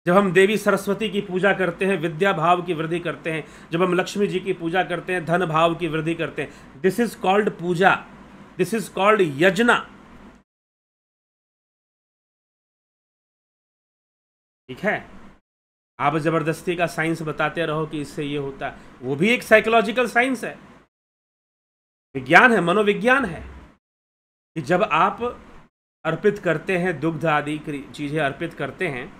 जब हम देवी सरस्वती की पूजा करते हैं विद्या भाव की वृद्धि करते हैं जब हम लक्ष्मी जी की पूजा करते हैं धन भाव की वृद्धि करते हैं this is called puja this is called yajna ठीक है आप जबरदस्ती का साइंस बताते रहो कि इससे ये होता है वो भी एक साइकोलॉजिकल साइंस है विज्ञान है मनोविज्ञान है कि जब आप अर्पित करते हैं दुग्ध आदि चीज़ें अर्पित करते हैं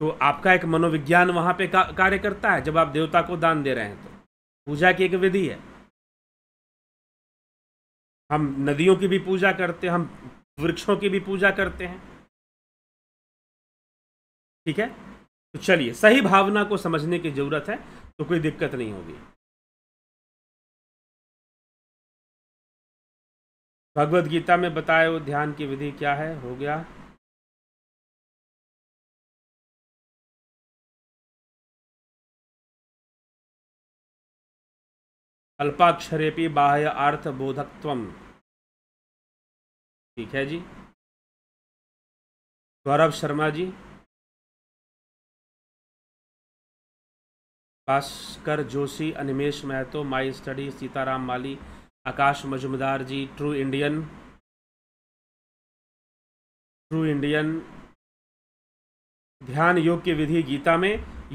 तो आपका एक मनोविज्ञान वहां पे का, कार्य करता है जब आप देवता को दान दे रहे हैं तो पूजा की एक विधि है हम नदियों की भी पूजा करते हैं हम वृक्षों की भी पूजा करते हैं ठीक है तो चलिए सही भावना को समझने की जरूरत है तो कोई दिक्कत नहीं होगी भगवत गीता में बताए वो ध्यान की विधि क्या है हो गया अल्पाक्षरेपि बाह्य बोधकत्व ठीक है जी Gaurav Sharma ji Bhaskar Joshi Animesh Mahato my study Sitaram Mali Akash Majumdar ji true Indian true Indian ध्यान योग की विधि गीता में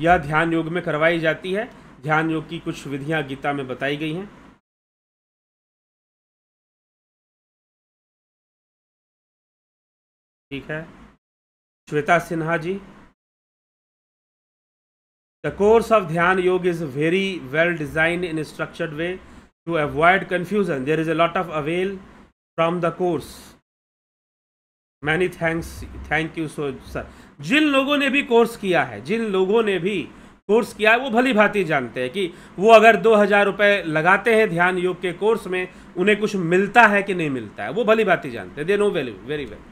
यह ध्यान योग में करवाई जाती है ध्यान योग की कुछ विधियां गीता में बताई गई हैं ठीक है Shweta Sinha ji the course of dhyan yog is very well design in structured way to avoid confusion there is a lot of avail from the course many thanks thank you so sir जिन लोगों ने भी कोर्स किया है जिन लोगों ने भी कोर्स किया है वो भली भांति जानते हैं कि वो अगर दो हज़ार रुपये लगाते हैं ध्यान योग के कोर्स में उन्हें कुछ मिलता है कि नहीं मिलता है वो भली भांति जानते हैं they know value very well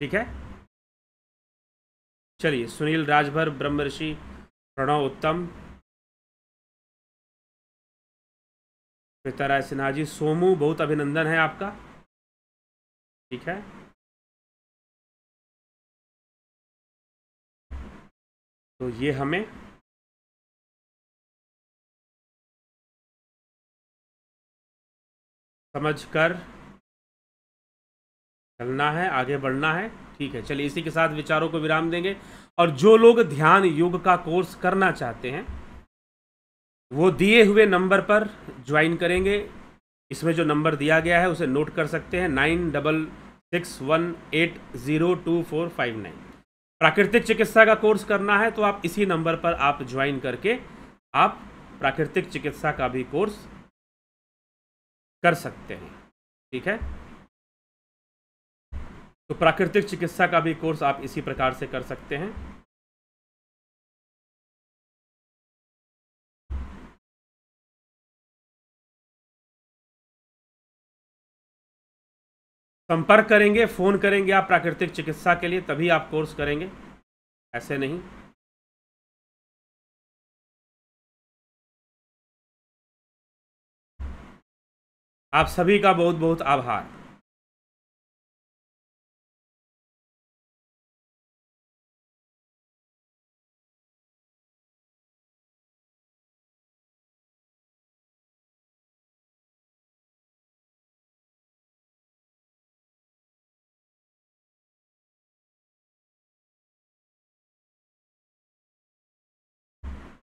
ठीक है चलिए सुनील राजभर ब्रह्म ऋषि प्रणव उत्तम सिन्हा जी सोमू बहुत अभिनंदन है आपका ठीक है तो ये हमें समझ कर चलना है आगे बढ़ना है ठीक है चलिए इसी के साथ विचारों को विराम देंगे और जो लोग ध्यान योग का कोर्स करना चाहते हैं वो दिए हुए नंबर पर ज्वाइन करेंगे इसमें जो नंबर दिया गया है उसे नोट कर सकते हैं nine double six one eight zero two four five nine प्राकृतिक चिकित्सा का कोर्स करना है तो आप इसी नंबर पर आप ज्वाइन करके आप प्राकृतिक चिकित्सा का भी कोर्स कर सकते हैं ठीक है तो प्राकृतिक चिकित्सा का भी कोर्स आप इसी प्रकार से कर सकते हैं संपर्क करेंगे फ़ोन करेंगे आप प्राकृतिक चिकित्सा के लिए तभी आप कोर्स करेंगे ऐसे नहीं आप सभी का बहुत बहुत आभार